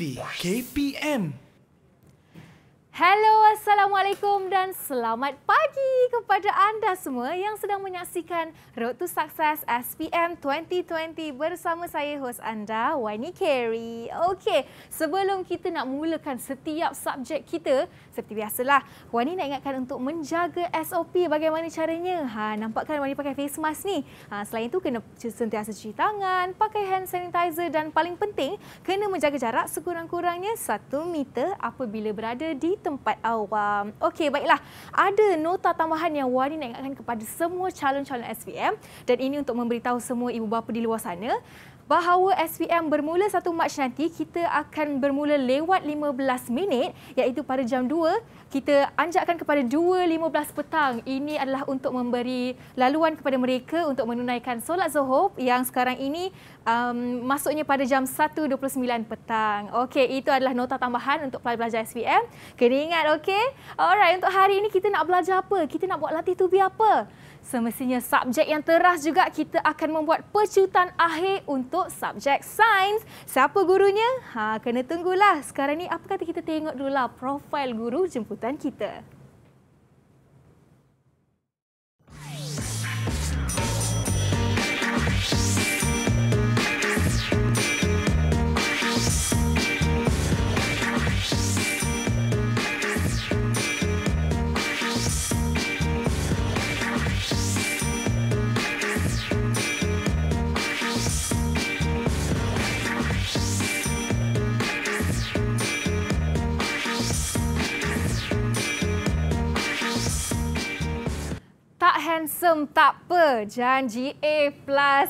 TV KPM. Hello, Assalamualaikum dan selamat pagi kepada anda semua yang sedang menyaksikan Road to Success SPM 2020 bersama saya hos anda Wani Carey. Okey, sebelum kita nak mulakan setiap subjek kita, seperti biasalah, Wani nak ingatkan untuk menjaga SOP bagaimana caranya. Ha, nampakkan Wani pakai face mask ni. Ha, selain itu, kena sentiasa cuci tangan, pakai hand sanitizer dan paling penting, kena menjaga jarak sekurang-kurangnya 1 meter apabila berada di tempat awam. Okey, baiklah. Ada nota tambahan yang Wani nak ingatkan kepada semua calon-calon SPM dan ini untuk memberitahu semua ibu bapa di luar sana bahawa SPM bermula 1 Mac nanti kita akan bermula lewat 15 minit iaitu pada jam 2 kita anjakkan kepada 2.15 petang. Ini adalah untuk memberi laluan kepada mereka untuk menunaikan solat Zuhur yang sekarang ini um, masuknya pada jam 1.29 petang. Okey, itu adalah nota tambahan untuk pelajar SPM. Kena ingat okey. Alright, untuk hari ini kita nak belajar apa? Kita nak buat latih tubi apa? Semestinya subjek yang teras juga kita akan membuat pecutan akhir untuk subjek sains. Siapa gurunya? Ha, kena tunggulah. Sekarang ni apa kata kita tengok dulu lah profil guru jemputan kita. Welcome, tak apa. Janji A+.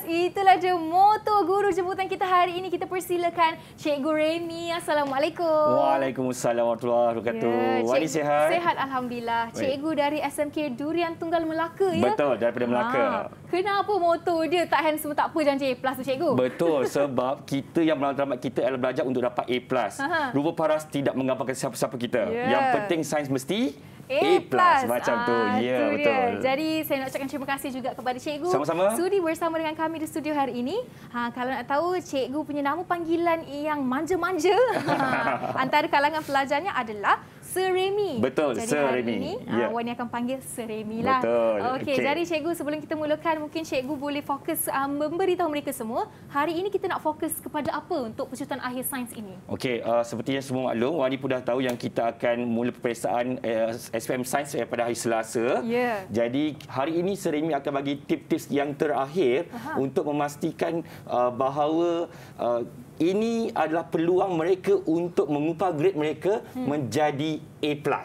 Itulah je moto guru jemputan kita hari ini. Kita persilakan Cikgu Remy. Assalamualaikum. Waalaikumsalam warahmatullahi wabarakatuh. Ya, Wani sihat? Sihat, Alhamdulillah. Baik. Cikgu dari SMK Durian Tunggal Melaka. ya. Betul, daripada Melaka. Ha. Kenapa moto dia tak handsome, tak apa janji A+, tu Cikgu? Betul, sebab kita yang melalui kita adalah belajar untuk dapat A+. Aha. Rupa paras tidak menggambarkan siapa-siapa kita. Ya. Yang penting sains mesti. Eh, A+. Plus. Macam ah, ya, tu. Ya, yeah, betul. Dia. Jadi saya nak ucapkan terima kasih juga kepada Cikgu. Sama-sama. Sudi bersama dengan kami di studio hari ini. Ha, kalau nak tahu Cikgu punya nama panggilan yang manja-manja ha, antara kalangan pelajarnya adalah Sir Remy. Betul, jadi Sir Remy. Ini, yeah. Ya. Wani akan panggil Sir Remy lah. Betul. Okey, okay. jadi cikgu sebelum kita mulakan mungkin cikgu boleh fokus uh, memberitahu mereka semua hari ini kita nak fokus kepada apa untuk pencutan akhir sains ini. Okey, uh, ah, seperti yang semua maklum, Wani pun dah tahu yang kita akan mula peperiksaan uh, eh, SPM sains pada hari Selasa. Yeah. Jadi hari ini Sir Remy akan bagi tip-tip yang terakhir Aha. untuk memastikan uh, bahawa uh, ini adalah peluang mereka untuk mengupah grade mereka hmm. menjadi A+. A+.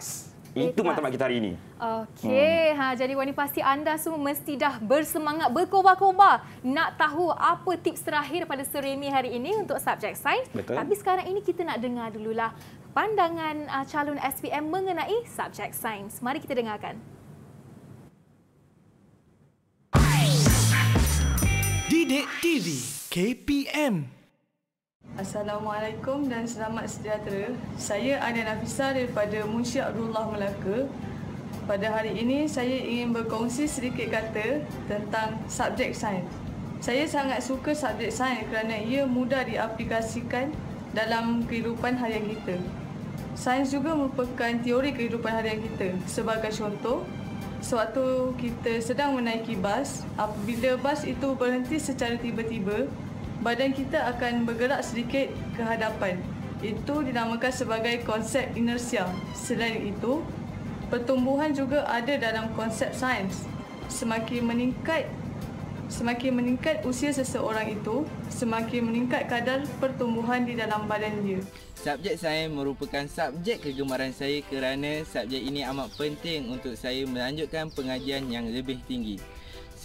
Itu matlamat kita hari ini. Okey, hmm. ha, jadi Wani pasti anda semua mesti dah bersemangat, berkobar-kobar nak tahu apa tips terakhir pada Seremi hari ini untuk subjek sains. Betul. Tapi sekarang ini kita nak dengar dululah pandangan ah, calon SPM mengenai subjek sains. Mari kita dengarkan. Didik TV KPM Assalamualaikum dan selamat sejahtera. Saya Ania Nafisa daripada Munshi Abdullah Melaka. Pada hari ini, saya ingin berkongsi sedikit kata tentang subjek sains. Saya sangat suka subjek sains kerana ia mudah diaplikasikan dalam kehidupan harian kita. Sains juga merupakan teori kehidupan harian kita. Sebagai contoh, sewaktu kita sedang menaiki bas, apabila bas itu berhenti secara tiba-tiba, badan kita akan bergerak sedikit ke hadapan. Itu dinamakan sebagai konsep inersia. Selain itu, pertumbuhan juga ada dalam konsep sains. Semakin meningkat semakin meningkat usia seseorang itu, semakin meningkat kadar pertumbuhan di dalam badan dia. Subjek saya merupakan subjek kegemaran saya kerana subjek ini amat penting untuk saya melanjutkan pengajian yang lebih tinggi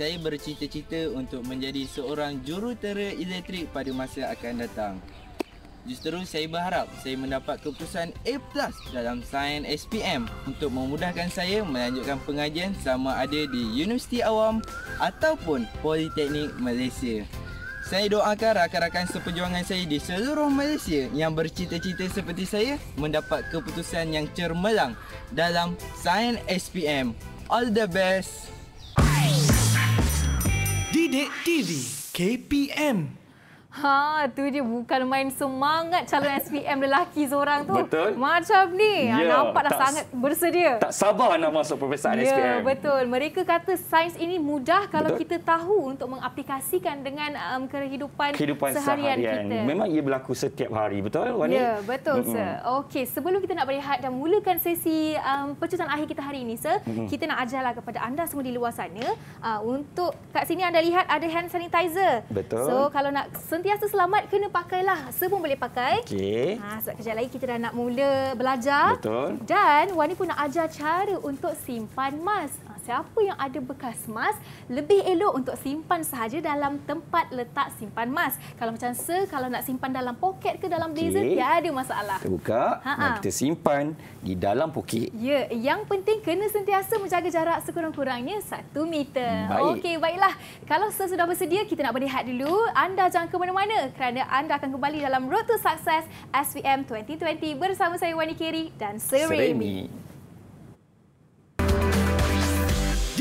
saya bercita-cita untuk menjadi seorang jurutera elektrik pada masa akan datang. Justeru saya berharap saya mendapat keputusan A+ dalam sains SPM untuk memudahkan saya melanjutkan pengajian sama ada di Universiti Awam ataupun Politeknik Malaysia. Saya doakan rakan-rakan seperjuangan saya di seluruh Malaysia yang bercita-cita seperti saya mendapat keputusan yang cermelang dalam sains SPM. All the best. Bidik TV KPM Ha, tu je bukan main semangat calon SPM lelaki seorang tu. Betul. Macam ni. Ah, ya, nampak dah sangat bersedia. Tak sabar nak masuk profesor ya, SPM. Betul. Mereka kata sains ini mudah kalau betul. kita tahu untuk mengaplikasikan dengan um, kehidupan, kehidupan seharian, seharian kita. Memang ia berlaku setiap hari. Betul, Wani? Ya, betul, mm-hmm. Sir. Okey, sebelum kita nak berehat dan mulakan sesi um, percutan akhir kita hari ini, Sir, mm-hmm. kita nak ajarlah kepada anda semua di luar sana. Uh, untuk kat sini anda lihat ada hand sanitizer. Betul. So, kalau nak sen- sentiasa selamat, kena pakailah. Semua boleh pakai. Okey. Ha, sebab kejap lagi kita dah nak mula belajar. Betul. Dan Wani pun nak ajar cara untuk simpan mask. Siapa yang ada bekas mas, lebih elok untuk simpan sahaja dalam tempat letak simpan mas. Kalau macam se, kalau nak simpan dalam poket ke dalam blazer, okay. tiada masalah. Kita buka, kita simpan di dalam poket. Ya, yang penting kena sentiasa menjaga jarak sekurang-kurangnya satu meter. Baik. Okey, baiklah. Kalau se sudah bersedia, kita nak berehat dulu. Anda jangan ke mana-mana kerana anda akan kembali dalam Road to Success SVM 2020 bersama saya Wani Kiri dan Sir Seremi.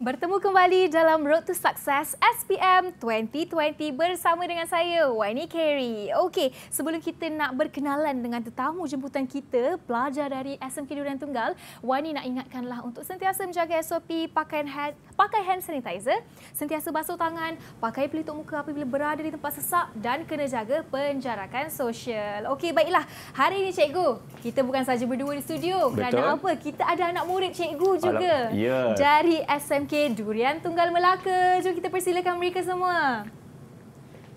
Bertemu kembali dalam Road to Success SPM 2020 bersama dengan saya, Winnie Carey. Okey, sebelum kita nak berkenalan dengan tetamu jemputan kita, pelajar dari SMK Durian Tunggal, Winnie nak ingatkanlah untuk sentiasa menjaga SOP, pakai hand, pakai hand sanitizer, sentiasa basuh tangan, pakai pelitup muka apabila berada di tempat sesak dan kena jaga penjarakan sosial. Okey, baiklah. Hari ini, cikgu, kita bukan saja berdua di studio. Betul. Kerana apa? Kita ada anak murid cikgu juga. Ya. Yeah. Dari SMK MK Durian Tunggal Melaka. Jom kita persilakan mereka semua.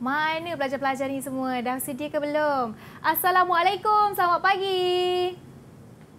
Mana pelajar-pelajar ni semua? Dah sedia ke belum? Assalamualaikum. Selamat pagi.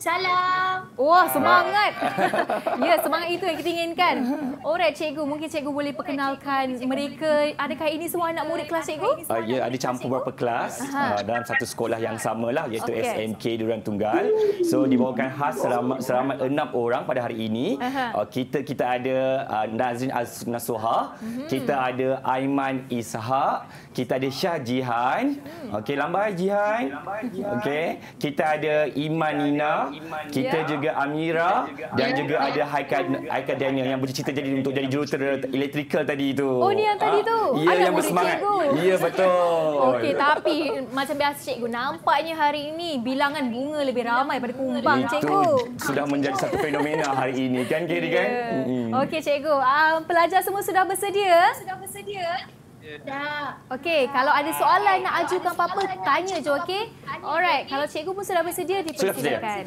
Salam. Wah, semangat. ya, semangat itu yang kita inginkan. Orang cikgu, mungkin cikgu boleh perkenalkan cikgu, mereka. Adakah ini semua anak murid kelas cikgu? Uh, ya, yeah, ada campur beberapa kelas uh, dalam satu sekolah yang samalah iaitu okay. SMK Durian Tunggal. So, dibawakan khas selamat, selamat enam orang pada hari ini. Uh, kita kita ada uh, Nazrin Nasuha, mhm. kita ada Aiman Ishaq, kita ada Syah Jihan. Hmm. Okey, lambai Jihan. Okey, kita ada Iman Nina kita yeah. juga Amira dan yeah. juga ada Haikat Haikat Daniel yang bercita jadi untuk jadi jurutera elektrikal tadi itu. Oh ni yang tadi ha? tu. Ya yeah, yang bersemangat. Ya yeah, betul. Okey tapi macam biasa cikgu nampaknya hari ini bilangan bunga lebih ramai pada kumbang itu cikgu. Sudah menjadi satu fenomena hari ini kan kiri kan? Ya. Hmm. Okey cikgu, ah, pelajar semua sudah bersedia? Sudah bersedia? Okey, kalau ada soalan nak ajukan apa-apa, tanya je, okey? Alright, kalau cikgu pun sudah bersedia, dipersilakan.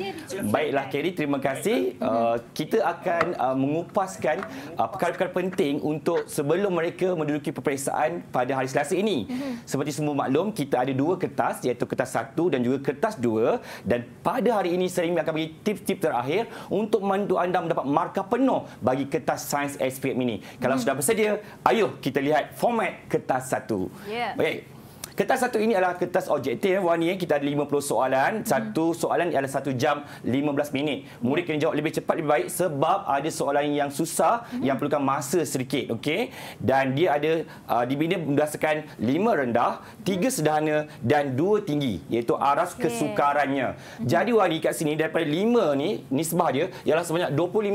Baiklah, Kerry. Terima kasih. Mhm. Uh, kita akan uh, mengupaskan uh, perkara-perkara uh, penting untuk sebelum mereka menduduki peperiksaan pada hari Selasa ini. Mhm. Seperti semua maklum, kita ada dua kertas, iaitu kertas satu dan juga kertas dua. Dan pada hari ini, saya akan bagi tip-tip terakhir untuk membantu anda mendapat markah penuh bagi kertas sains SPM ini. Kalau mhm. sudah bersedia, ayo kita lihat format kertas satu. Yeah. Okey. Kertas satu ini adalah kertas objektif. Wah ni kita ada 50 soalan. Mm-hmm. Satu soalan ialah satu jam 15 minit. Murid kena jawab lebih cepat lebih baik sebab ada soalan yang susah mm-hmm. yang perlukan masa sedikit. Okey. Dan dia ada uh, dibina berdasarkan lima rendah, tiga sederhana dan dua tinggi iaitu aras okay. kesukarannya. Mm-hmm. Jadi wah ni kat sini daripada lima ni nisbah dia ialah sebanyak 25%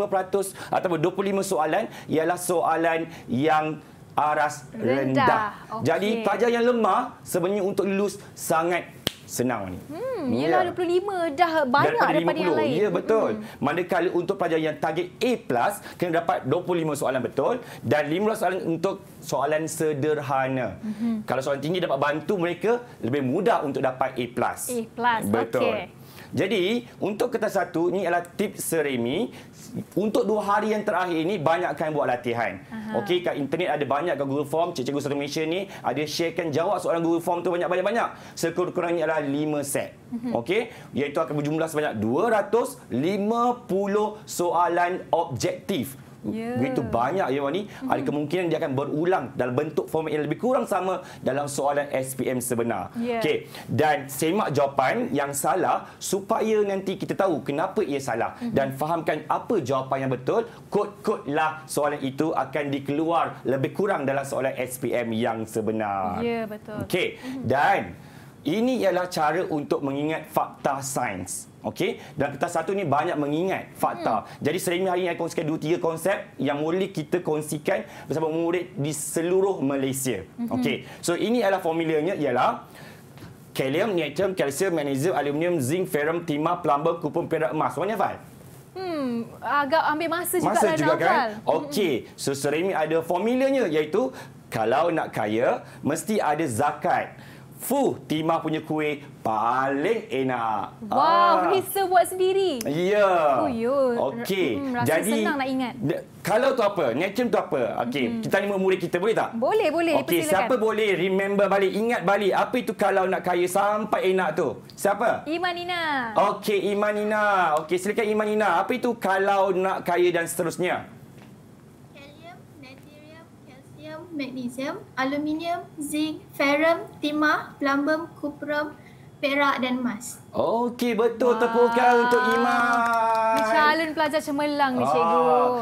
ataupun 25 soalan ialah soalan yang aras rendah. rendah. Okay. Jadi pelajar yang lemah sebenarnya untuk lulus sangat senang ni. Hmm, ialah ya. 25 dah banyak daripada, daripada 50. yang lain. Ya hmm. betul. Hmm. Manakala untuk pelajar yang target A+ kena dapat 25 soalan betul dan 15 soalan untuk soalan sederhana. Hmm. Kalau soalan tinggi dapat bantu mereka lebih mudah untuk dapat A+. A+ betul. Okay. Jadi, untuk kertas satu, ini adalah tip seremi untuk dua hari yang terakhir ini banyak banyakkan buat latihan. Okey kat internet ada banyak kat Google Form, cikgu seluruh Malaysia ni ada sharekan jawab soalan Google Form tu banyak-banyak-banyak. Sekurang-kurangnya adalah 5 set. Mhm. Okey, iaitu akan berjumlah sebanyak 250 soalan objektif yeah. begitu banyak ya ni mm-hmm. ada kemungkinan dia akan berulang dalam bentuk format yang lebih kurang sama dalam soalan SPM sebenar. Yeah. Okey dan semak jawapan yang salah supaya nanti kita tahu kenapa ia salah mm-hmm. dan fahamkan apa jawapan yang betul kod-kodlah soalan itu akan dikeluar lebih kurang dalam soalan SPM yang sebenar. Ya yeah, betul. Okey mm-hmm. dan ini ialah cara untuk mengingat fakta sains. Okey, dan kertas satu ni banyak mengingat fakta. Hmm. Jadi sering hari ini saya kongsikan dua tiga konsep yang boleh kita kongsikan bersama murid di seluruh Malaysia. Hmm. Okey. So ini adalah formulanya ialah kalium, natrium, kalsium, magnesium, aluminium, zinc, ferrum, timah, plumber, kupon, perak, emas. Banyak faham? Hmm, agak ambil masa juga. Masa lah, juga kan? Okey. Hmm. So sering ada formulanya iaitu kalau nak kaya mesti ada zakat. Fu, Timah punya kuih paling enak. Wow, ah. Lisa buat sendiri. Ya. Yeah. Oh, yo. Okey. Hmm, rasa Jadi, senang nak ingat. D- kalau tu apa? Nature tu apa? Okey, hmm kita lima murid kita boleh tak? Boleh, boleh. Okey, siapa boleh remember balik, ingat balik apa itu kalau nak kaya sampai enak tu? Siapa? Imanina. Okey, Imanina. Okey, silakan Imanina. Apa itu kalau nak kaya dan seterusnya? magnesium, aluminium, zinc, ferum, timah, plumbum, kuprum, perak dan emas. Okey, betul. Wow. Tepukan untuk Iman. Calon pelajar cemerlang ni, ah, cikgu.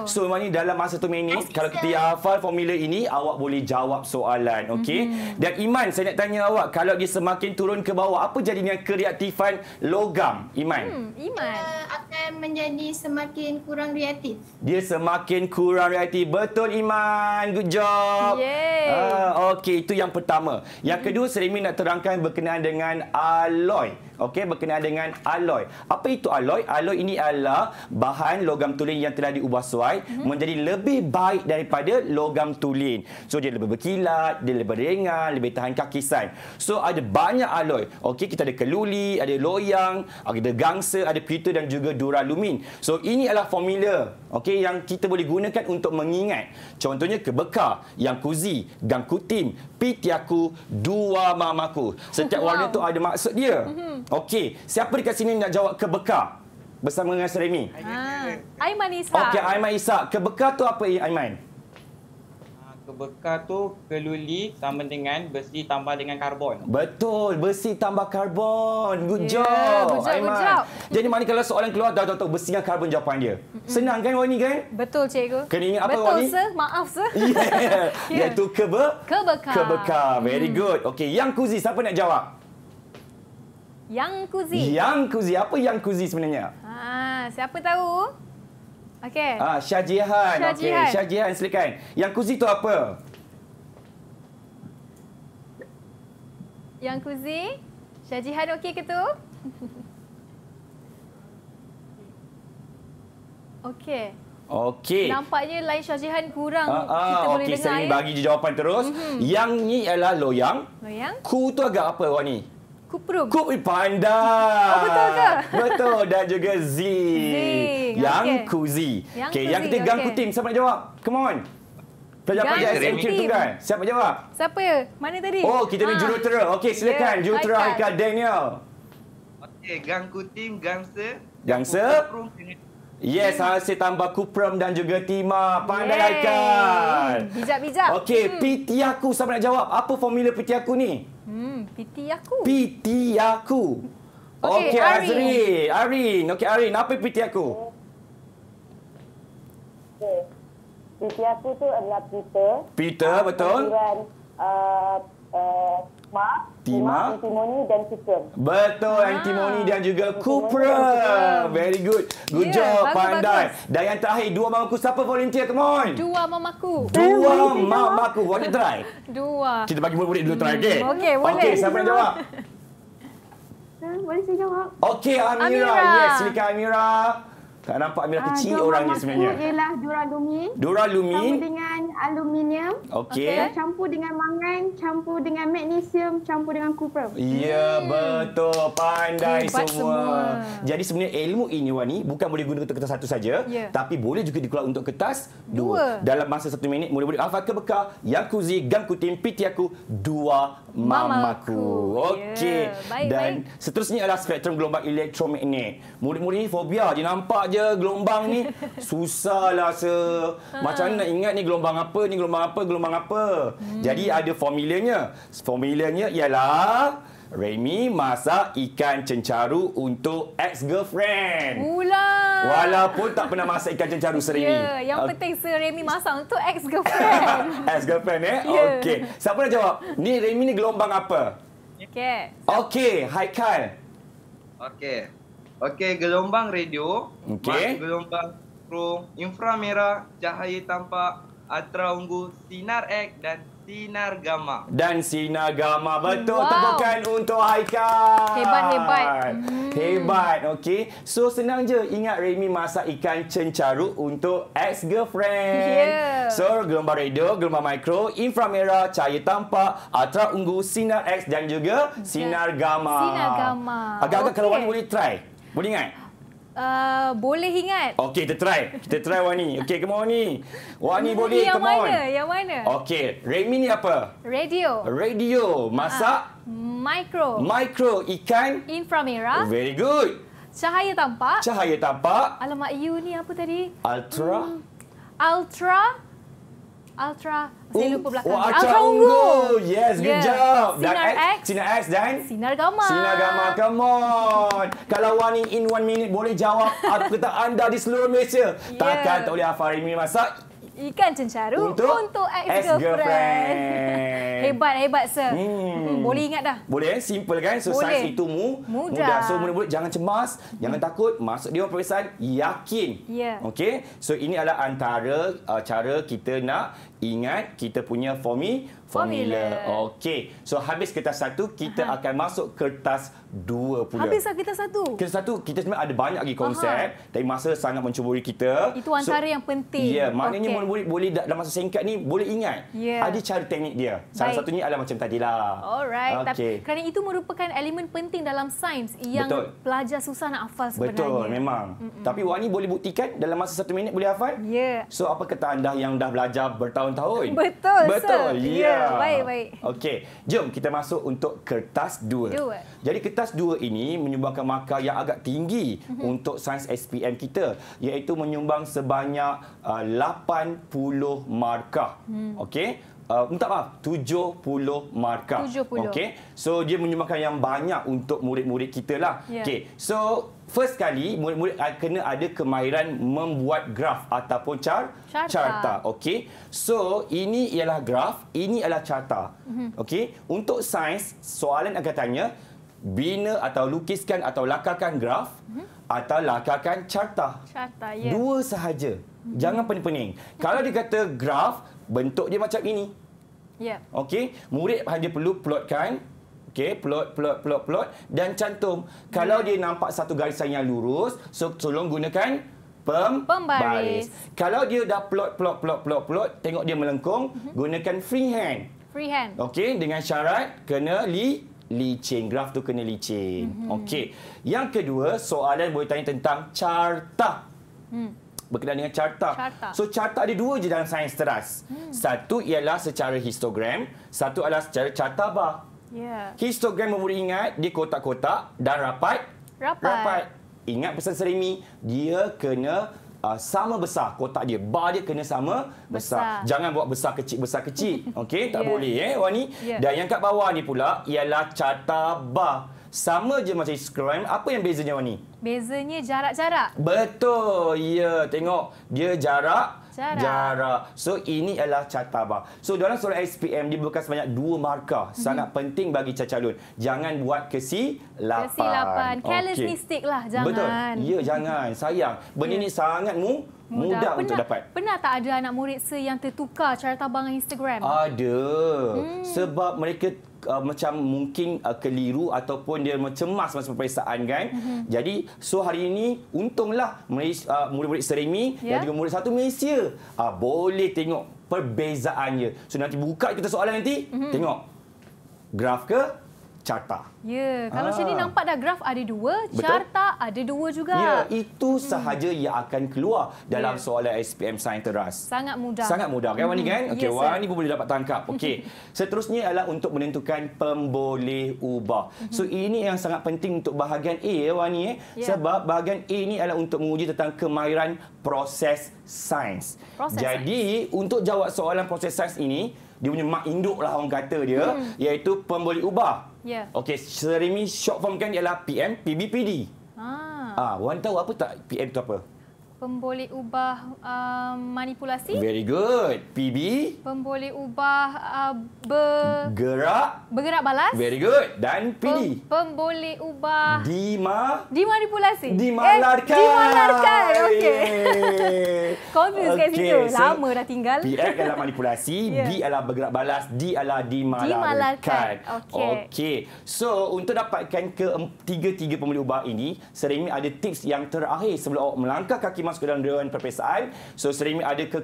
So, maknanya dalam masa tu minit, kalau kita hafal formula ini, awak boleh jawab soalan. Okey? Mm-hmm. Dan Iman, saya nak tanya awak, kalau dia semakin turun ke bawah, apa jadinya kereaktifan logam, Iman? Hmm, Iman. Uh, akan menjadi semakin kurang reaktif. Dia semakin kurang reaktif. Betul Iman. Good job. Yeay. Uh, ah, Okey, itu yang pertama. Yang hmm. kedua, Serimi nak terangkan berkenaan dengan aloy okey berkenaan dengan alloy. Apa itu alloy? Alloy ini adalah bahan logam tulen yang telah diubah suai mm-hmm. menjadi lebih baik daripada logam tulen. So dia lebih berkilat, dia lebih ringan, lebih tahan kakisan. So ada banyak alloy. Okey, kita ada keluli, ada loyang, ada gangsa, ada pewter dan juga duralumin. So ini adalah formula okey yang kita boleh gunakan untuk mengingat. Contohnya kebekar, yang kuzi, gang pitiaku, dua mamaku. Setiap wow. warna itu ada maksud dia. Mm-hmm. Okey, siapa dekat sini nak jawab kebeka? Bersama dengan Seremi. Ha. Ah, Aiman Isa. Okey, Aiman Isa. Kebeka tu apa, eh, Aiman? Ah, kebeka tu keluli sama dengan besi tambah dengan karbon. Betul, besi tambah karbon. Good yeah, job, bujab, Aiman. Jadi mana kalau soalan keluar, dah tahu besi dengan karbon jawapan dia. Senang kan, Wani? Kan? Betul, cikgu. Kena ingat apa, Betul, Wani? Betul, sir. Maaf, sir. Yeah. yeah. Iaitu kebe... kebeka. Kebeka. Very hmm. good. Okey, Yang Kuzi, siapa nak jawab? Yang Kuzi. Yang Kuzi. Apa Yang Kuzi sebenarnya? Ha, siapa tahu? Okey. Ha, ah, Syah Jihan. Syah Jihan. Okay. Syah Jihan, silakan. Yang Kuzi tu apa? Yang Kuzi? Syah Jihan okey ke tu? okey. Okey. Nampaknya lain Syah kurang Ah, uh, kita boleh okay, dengar. Okey, saya ya. bagi je jawapan terus. Mm-hmm. Yang ni ialah loyang. Loyang. Ku tu agak apa awak ni? Kuprum. Kup Panda. Oh, betul ke? Betul. Dan juga Z. Z. Yang okay. Kuzi. Yang okay, Kuzi. yang ketiga, Gang okay. Kutim. Siapa nak jawab? Come on. Pelajar-pelajar SMQ pelajar tu kan? Siapa jawab? Siapa ya? Mana tadi? Oh, kita punya ha. jurutera. Okey, silakan. Yeah, jurutera Haikal Daniel. Okey, Gang Kutim, Gangsa. Gangsa. Kuprum. Yes, hasil tambah Kuprum dan juga Timah. Pandai Yay. Haikal. Bijak-bijak. Okey, hmm. Pitiaku. Siapa nak jawab? Apa formula Pitiaku ni? Hmm, piti aku. Piti aku. Okey, okay, Azri. Arin. Okey, Arin. Apa piti aku? Okey. Piti aku tu adalah Peter. Peter, betul. Kemudian, uh, uh timah, antimoni dan chicken. Betul, ah. antimoni dan juga kupra. Very good. Good yeah, job, bagus, pandai. Bagus. Dan yang terakhir, dua mamaku siapa volunteer? Come on. Dua mamaku. Dua mamaku. Want to try? Dua. Kita bagi murid-murid dulu try, okey? Okay, boleh. Okey, siapa yang jawab? Ha, boleh saya jawab? Okay, Amira. Amira. Yes, silakan Amira. Tak nampak Amira ah, kecil uh, orangnya sebenarnya. Dua ialah duralumin. Duralumin. Campur dengan aluminium. Okey. Okay. Campur dengan mangan, campur dengan magnesium, campur dengan kuprum. Ya, yeah, hmm. betul. Pandai semua. semua. Jadi sebenarnya ilmu ini, Wani, bukan boleh guna untuk kertas satu saja. Yeah. Tapi boleh juga dikeluar untuk kertas dua. dua. Dalam masa satu minit, mula-mula Alfa Kebekar, Yakuzi, Gangku Tim, Piti Aku, Dua Mamaku. Ya, Okey. Yeah. Dan baik. seterusnya adalah spektrum gelombang elektromagnet. Murid-murid ini fobia. Dia nampak je dia gelombang ni susah lah se ha. macam mana nak ha. ingat ni gelombang apa ni gelombang apa gelombang apa. Hmm. Jadi ada formulanya. Formulanya ialah Remy masak ikan cencaru untuk ex-girlfriend. Ula. Walaupun tak pernah masak ikan cencaru sering. Ya, yeah, yang penting Sir Remy masak untuk ex-girlfriend. ex-girlfriend eh? Yeah. Okey. Siapa nak jawab? Ni Remy ni gelombang apa? Okey. Okey, Haikal. Okey. Okey, gelombang radio, okay. gelombang pro, infra cahaya tampak, ultra unggu, sinar X dan sinar gamma. Dan sinar gamma betul hmm, wow. tepukan untuk Haika. Hebat hebat. Hmm. hmm. Hebat, okey. So senang je ingat Remy masak ikan cencaru untuk ex girlfriend. Yeah. So gelombang radio, gelombang mikro, infra merah, cahaya tampak, ultra unggu, sinar X dan juga sinar gamma. Sinar gamma. Agak-agak okay. kalau boleh try. Boleh ingat? Uh, boleh ingat. Okey, kita try. Kita try Wani. Okey, come on Wani. Wani boleh, come on. Yang mana? Yang mana? Okey, Remy ni apa? Radio. Radio. Masak? Uh, micro. Micro. Ikan? Inframera. Oh, very good. Cahaya tampak? Cahaya tampak. Alamak, you ni apa tadi? Ultra. Hmm. Ultra. Ultra Saya lupa belakang oh, Ultra, Ungu Yes good yeah. job Sinar eh, X Sinar X dan Sinar Gamma Sinar Gamma Come on Kalau Wani in one minute Boleh jawab Apa kata anda Di seluruh Malaysia yeah. Takkan tak boleh Afari masak ikan cencaru untuk, untuk ex-girlfriend. hebat, hebat, sir. Hmm. Hmm, boleh ingat dah. Boleh, eh? simple kan? So, boleh. size itu mu. Mudah. Mudah. So, mula-mula jangan cemas, hmm. jangan takut. Masuk dia perasaan, yakin. Yeah. Okey? So, ini adalah antara uh, cara kita nak ingat kita punya formi formula. formula. Okey. So habis kertas satu, kita Aha. akan masuk kertas dua pula. Habislah kertas satu. Kertas satu, kita sebenarnya ada banyak lagi konsep. Aha. Tapi masa sangat mencuburi kita. Itu antara so, yang penting. Ya, yeah, maknanya okay. murid boleh dalam masa singkat ni boleh ingat. Yeah. Ada cara teknik dia. Salah Baik. satunya adalah macam tadilah. Alright. Okay. Tapi, kerana itu merupakan elemen penting dalam sains yang Betul. pelajar susah nak hafal sebenarnya. Betul, memang. Mm-mm. Tapi Wani boleh buktikan dalam masa satu minit boleh hafal? Ya. Yeah. So apa kata anda yang dah belajar bertahun-tahun? Betul, Betul, ya. Yeah. Yeah. Baik, baik. Okey, jom kita masuk untuk kertas Dua. dua. Jadi kertas dua ini menyumbangkan markah yang agak tinggi mm-hmm. untuk sains SPM kita iaitu menyumbang sebanyak uh, 80 markah. Mm. Okey. Uh, minta maaf, 70 markah. 70. Okay. So, dia menyumbangkan yang banyak untuk murid-murid kita lah. Yeah. Okay. So, first kali murid-murid ah, kena ada kemahiran membuat graf ataupun char carta, carta. okey so ini ialah graf ini ialah carta mhm. okey untuk sains soalan akan tanya bina atau lukiskan atau lakarkan graf mhm. atau lakarkan carta carta ya yeah. dua sahaja mhm. jangan pening-pening kalau dikata graf bentuk dia macam ini ya yeah. okey murid hanya perlu plotkan Okey, plot, plot, plot, plot dan cantum. Kalau hmm. dia nampak satu garisan yang lurus, so tolong gunakan pem pembaris. Baris. Kalau dia dah plot, plot, plot, plot, plot, tengok dia melengkung, mm-hmm. gunakan freehand. Freehand. Okey, dengan syarat kena li licin. Graf tu kena licin. Mm-hmm. Okey. Yang kedua, soalan boleh tanya tentang carta. Hmm berkenaan dengan carta. carta. So carta ada dua je dalam sains teras. Hmm. Satu ialah secara histogram, satu adalah secara carta bar. Hmm. Yeah. Ya. Histogram memberi ingat dia kotak-kotak dan rapat. Rapat. rapat. Ingat pesan serimi dia kena uh, sama besar kotak dia. Bar dia kena sama besar. besar. Jangan buat besar kecil, besar kecil. Okey, tak yeah. boleh eh, Wani. Yeah. Dan yang kat bawah ni pula ialah carta bar. Sama je macam histogram, apa yang bezanya Wani? Bezanya jarak-jarak. Betul. Ya, yeah. tengok. Dia jarak jarak. So ini adalah catatan. So dalam surat SPM dibuka sebanyak dua markah mm-hmm. sangat penting bagi calon. Jangan buat kesi lapan. Kesi lapan. Careless okay. mistake lah jangan. Betul. Ya jangan. Sayang. Benda yeah. sangat mu Mudah, mudah pernah, untuk dapat. Pernah tak ada anak murid saya yang tertukar cara tabang Instagram? Ada. Hmm. Sebab mereka uh, macam mungkin uh, keliru ataupun dia cemas masa peperiksaan kan. Mm-hmm. Jadi so hari ini untunglah uh, murid-murid Seremi yeah. dan ya. juga murid satu Malaysia uh, boleh tengok perbezaannya. So nanti buka kita soalan nanti mm-hmm. tengok graf ke carta. Ya, kalau ha. sini ah. nampak dah graf ada dua, carta ada dua juga. Ya, itu hmm. sahaja hmm. yang akan keluar dalam ya. soalan SPM Sains Teras. Sangat mudah. Sangat mudah kan hmm. Wani kan? Okey, ya, ni pun boleh dapat tangkap. Okey. Seterusnya adalah untuk menentukan pemboleh ubah. Hmm. So ini yang sangat penting untuk bahagian A ya Wani eh. ya. sebab bahagian A ni adalah untuk menguji tentang kemahiran proses sains. Proses Jadi sains. untuk jawab soalan proses sains ini dia punya mak induk lah orang kata dia, hmm. iaitu pemboleh ubah. Yeah. Okey, secara short form kan ialah PM, PBPD. Ah. Ah, wanita tahu apa tak PM tu apa? Pemboleh ubah um, manipulasi. Very good. PB. Pemboleh ubah uh, bergerak. Bergerak balas. Very good. Dan PD. Pemboleh ubah dima. Dimanipulasi. Dimalarkan. Eh, dimalarkan. Okey. Confused okay. kat situ. Lama so, dah tinggal. PF adalah manipulasi. yeah. adalah bergerak balas. D adalah dimalarkan. dimalarkan. Okey. Okay. So untuk dapatkan ketiga-tiga pemboleh ubah ini, sering ada tips yang terakhir sebelum awak melangkah kaki masuk dalam dewan peperiksaan. So Serimi ada ke,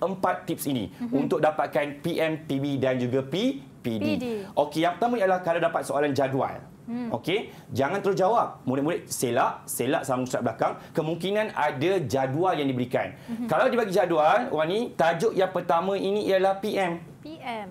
empat tips ini mm-hmm. untuk dapatkan PM, PB dan juga P, PD. PD. Okey, yang pertama ialah kalau dapat soalan jadual. Hmm. Okey, jangan terus jawab. Murid-murid selak, selak sama ustaz belakang, kemungkinan ada jadual yang diberikan. Hmm. Kalau dibagi jadual, orang ni tajuk yang pertama ini ialah PM. PM.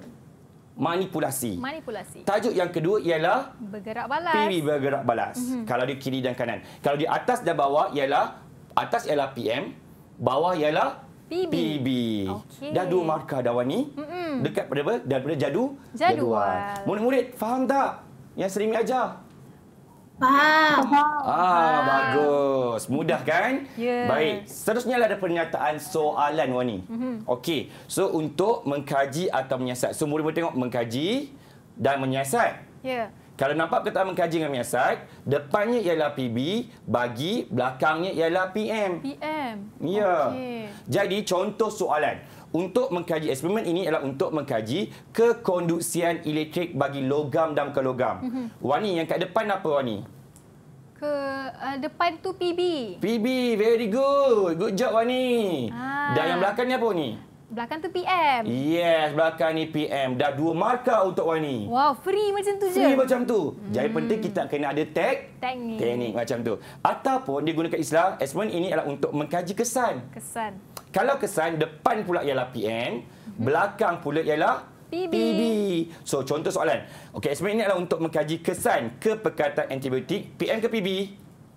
Manipulasi. Manipulasi. Tajuk yang kedua ialah bergerak balas. PB bergerak balas. Hmm. Kalau di kiri dan kanan. Kalau di atas dan bawah ialah Atas ialah PM, bawah ialah PB. PB. Okay. Dah dua markah dah wani. Mm-mm. Dekat pada Dan Daripada jadu, jadual. Murid-murid, faham tak yang Serimi ajar? Faham. Ah, faham. bagus. Mudah kan? Yeah. Baik. Seterusnya lah ada pernyataan soalan wani. Mm-hmm. Okey. So untuk mengkaji atau menyiasat. So murid-murid tengok mengkaji dan menyiasat. Ya. Yeah. Kalau nampak kita mengkaji dengan miasat, depannya ialah PB, bagi, belakangnya ialah PM. PM. Ya. Okay. Jadi, contoh soalan. Untuk mengkaji eksperimen ini ialah untuk mengkaji kekonduksian elektrik bagi logam dan ke logam. Mhm. Wani, yang kat depan apa Wani? Ke uh, depan tu PB. PB, very good. Good job Wani. Ah. Dan yang belakangnya apa ni? belakang tu PM. Yes, belakang ni PM. Dah dua markah untuk Wani. Wow, free macam tu free je. Free macam tu. Hmm. Jadi penting kita kena ada tag. Tag ni. Tag ni macam tu. Ataupun dia gunakan istilah, eksperimen ini adalah untuk mengkaji kesan. Kesan. Kalau kesan, depan pula ialah PM. Hmm. Belakang pula ialah PB. PB. So, contoh soalan. Okey, eksperimen ini adalah untuk mengkaji kesan ke perkataan antibiotik PM ke PB?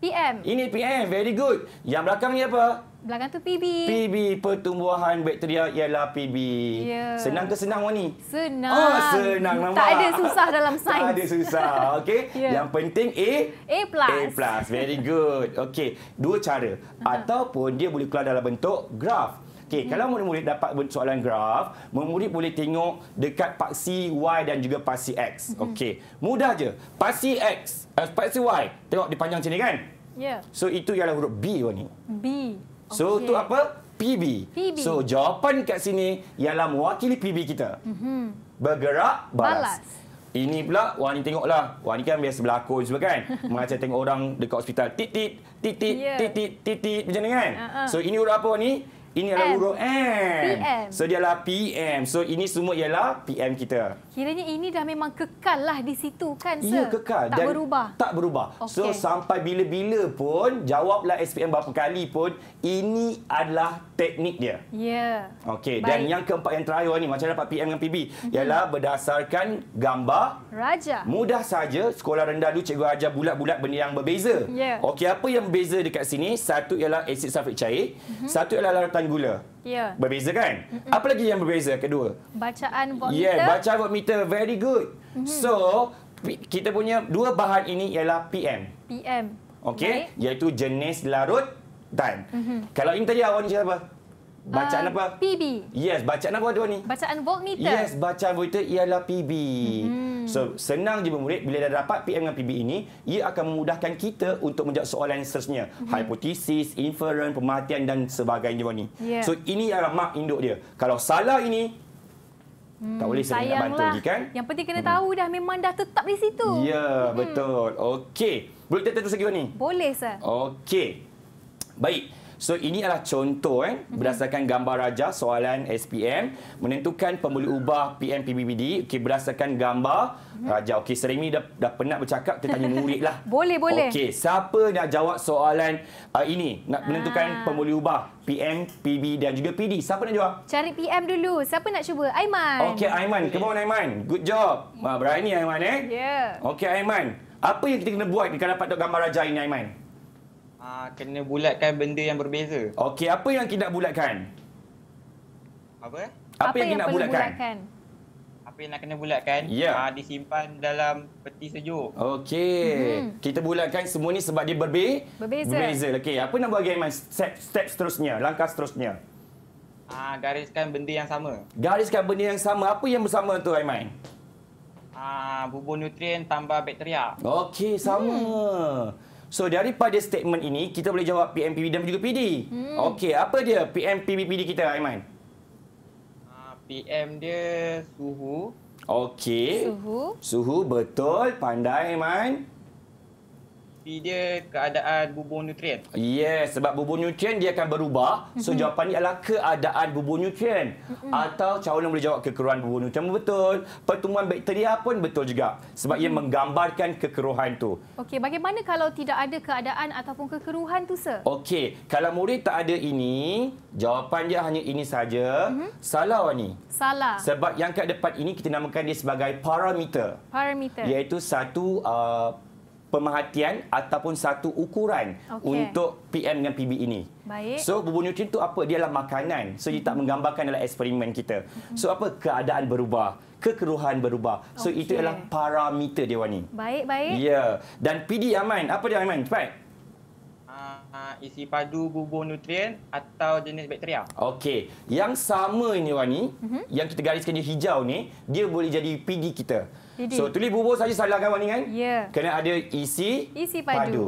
PM. Ini PM. Very good. Yang belakang ni apa? belakang tu PB. PB pertumbuhan bakteria ialah PB. Yeah. Senang ke senang Wani? Senang. Oh, senang nampak. Tak ada susah dalam sains. tak ada susah. Okey. Yeah. Yang penting A. A plus. A plus. Very good. Okey. Dua cara. Ataupun dia boleh keluar dalam bentuk graf. Okey, hmm. kalau murid-murid dapat soalan graf, murid boleh tengok dekat paksi Y dan juga paksi X. Hmm. Okey, mudah je. Paksi X, eh, paksi Y. Tengok dipanjang sini kan? Ya. Yeah. So itu ialah huruf B wani B. So okay. tu apa? PB. PB. So jawapan kat sini ialah mewakili PB kita. Mm-hmm. Bergerak balas. balas. Ini pula Wah tengoklah. Wah ni kan biasa berlakon semua kan. Macam tengok orang dekat hospital. Tit tit tit tit ya. tit tit macam ni kan. Uh-huh. So ini urut apa ni? Ini adalah huruf M. PM. So, dia adalah PM. So, ini semua ialah PM kita. Kiranya ini dah memang kekal lah di situ kan, Sir? Ya, kekal. Tak Dan berubah. Tak berubah. Okay. So, sampai bila-bila pun, jawablah SPM berapa kali pun, ini adalah teknik dia. Ya. Yeah. Okey. Dan yang keempat yang terakhir ni, macam dapat PM dengan PB, mm -hmm. ialah berdasarkan gambar. Raja. Mudah saja sekolah rendah dulu, cikgu ajar bulat-bulat benda yang berbeza. Ya. Yeah. Okey, apa yang berbeza dekat sini? Satu ialah asid sulfat cair. Mm -hmm. Satu ialah larutan gula. Ya. Berbeza kan? Mm-hmm. Apa lagi yang berbeza kedua? Bacaan voltmeter. Yeah, baca voltmeter very good. Mm-hmm. So, kita punya dua bahan ini ialah PM. PM. Okey, iaitu jenis larut dan. Mm-hmm. Kalau ini tadi awak ni cakap apa? Bacaan uh, apa? PB. Yes, bacaan apa dua ni? Bacaan voltmeter. Yes, bacaan voltmeter ialah PB. hmm So, senang je murid bila dah dapat PM dengan PB ini, ia akan memudahkan kita untuk menjawab soalan yang seterusnya. Mm-hmm. Hypothesis, inference, pematian dan sebagainya tuan ni. Yeah. So, ini ialah mark induk dia. Kalau salah ini, Hmm, tak boleh saya nak bantu lagi kan? Yang penting kena hmm. tahu dah memang dah tetap di situ. Ya, yeah, hmm. betul. Okey. Boleh kita terus lagi ni? Boleh, sir. Okey. Baik. So ini adalah contoh eh, mhm. berdasarkan gambar raja soalan SPM menentukan pembeli ubah PM PBBD okey berdasarkan gambar mhm. raja okey Serimi dah, dah penat bercakap kita tanya murid lah. boleh boleh. Okey siapa nak jawab soalan uh, ini nak menentukan Aa. Ah. pembeli ubah PM PB dan juga PD siapa nak jawab? Cari PM dulu. Siapa nak cuba? Aiman. Okey Aiman, come on Aiman. Good job. Ah, berani Aiman eh? Ya. Yeah. Okey Aiman. Apa yang kita kena buat kalau dapat gambar raja ini Aiman? Ah, kena bulatkan benda yang berbeza. Okey, apa yang kita nak bulatkan? Apa? Apa, apa yang kita nak bulatkan? bulatkan? Apa yang nak kena bulatkan? Ya. Ah, disimpan dalam peti sejuk. Okey. Hmm. Kita bulatkan semua ni sebab dia berbe berbeza. Berbeza. Okey, apa nak buat game step step seterusnya, langkah seterusnya? Ah, gariskan benda yang sama. Gariskan benda yang sama. Apa yang bersama tu Aiman? Ah, bubur nutrien tambah bakteria. Okey, sama. Hmm. So daripada statement ini kita boleh jawab PMPB dan juga PD. Hmm. Okey, apa dia PMPB PD kita Aiman? Ah, PM dia suhu. Okey. Suhu. Suhu betul, pandai Aiman recipe dia keadaan bubur nutrien. Yes, sebab bubur nutrien dia akan berubah. So mm-hmm. jawapan ni adalah keadaan bubur nutrien. Atau cawulan boleh jawab kekeruhan bubur nutrien betul. Pertumbuhan bakteria pun betul juga. Sebab ia menggambarkan kekeruhan tu. Okey, bagaimana kalau tidak ada keadaan ataupun kekeruhan tu, Sir? Okey, kalau murid tak ada ini, jawapan dia hanya ini saja. Mm-hmm. Salah awak ni? Salah. Sebab yang kat depan ini kita namakan dia sebagai parameter. Parameter. Iaitu satu uh, pemerhatian ataupun satu ukuran okay. untuk PM dengan PB ini. Baik. So bubur nutrien tu apa? Dia adalah makanan. So dia tak mhm. menggambarkan dalam eksperimen kita. Mhm. So apa keadaan berubah? kekeruhan berubah. So okay. itu adalah parameter dia ni. Baik, baik. Ya. Yeah. Dan PD aman. Apa dia aman? Cepat. Uh, isi padu bubur nutrien atau jenis bakteria. Okey. Yang sama ni ni, uh-huh. Mhm. yang kita gariskan dia hijau ni, dia boleh jadi PD kita. So tulis bubur saja salah kan Waningan? Ya. Yeah. Kena ada isi, isi padu. padu.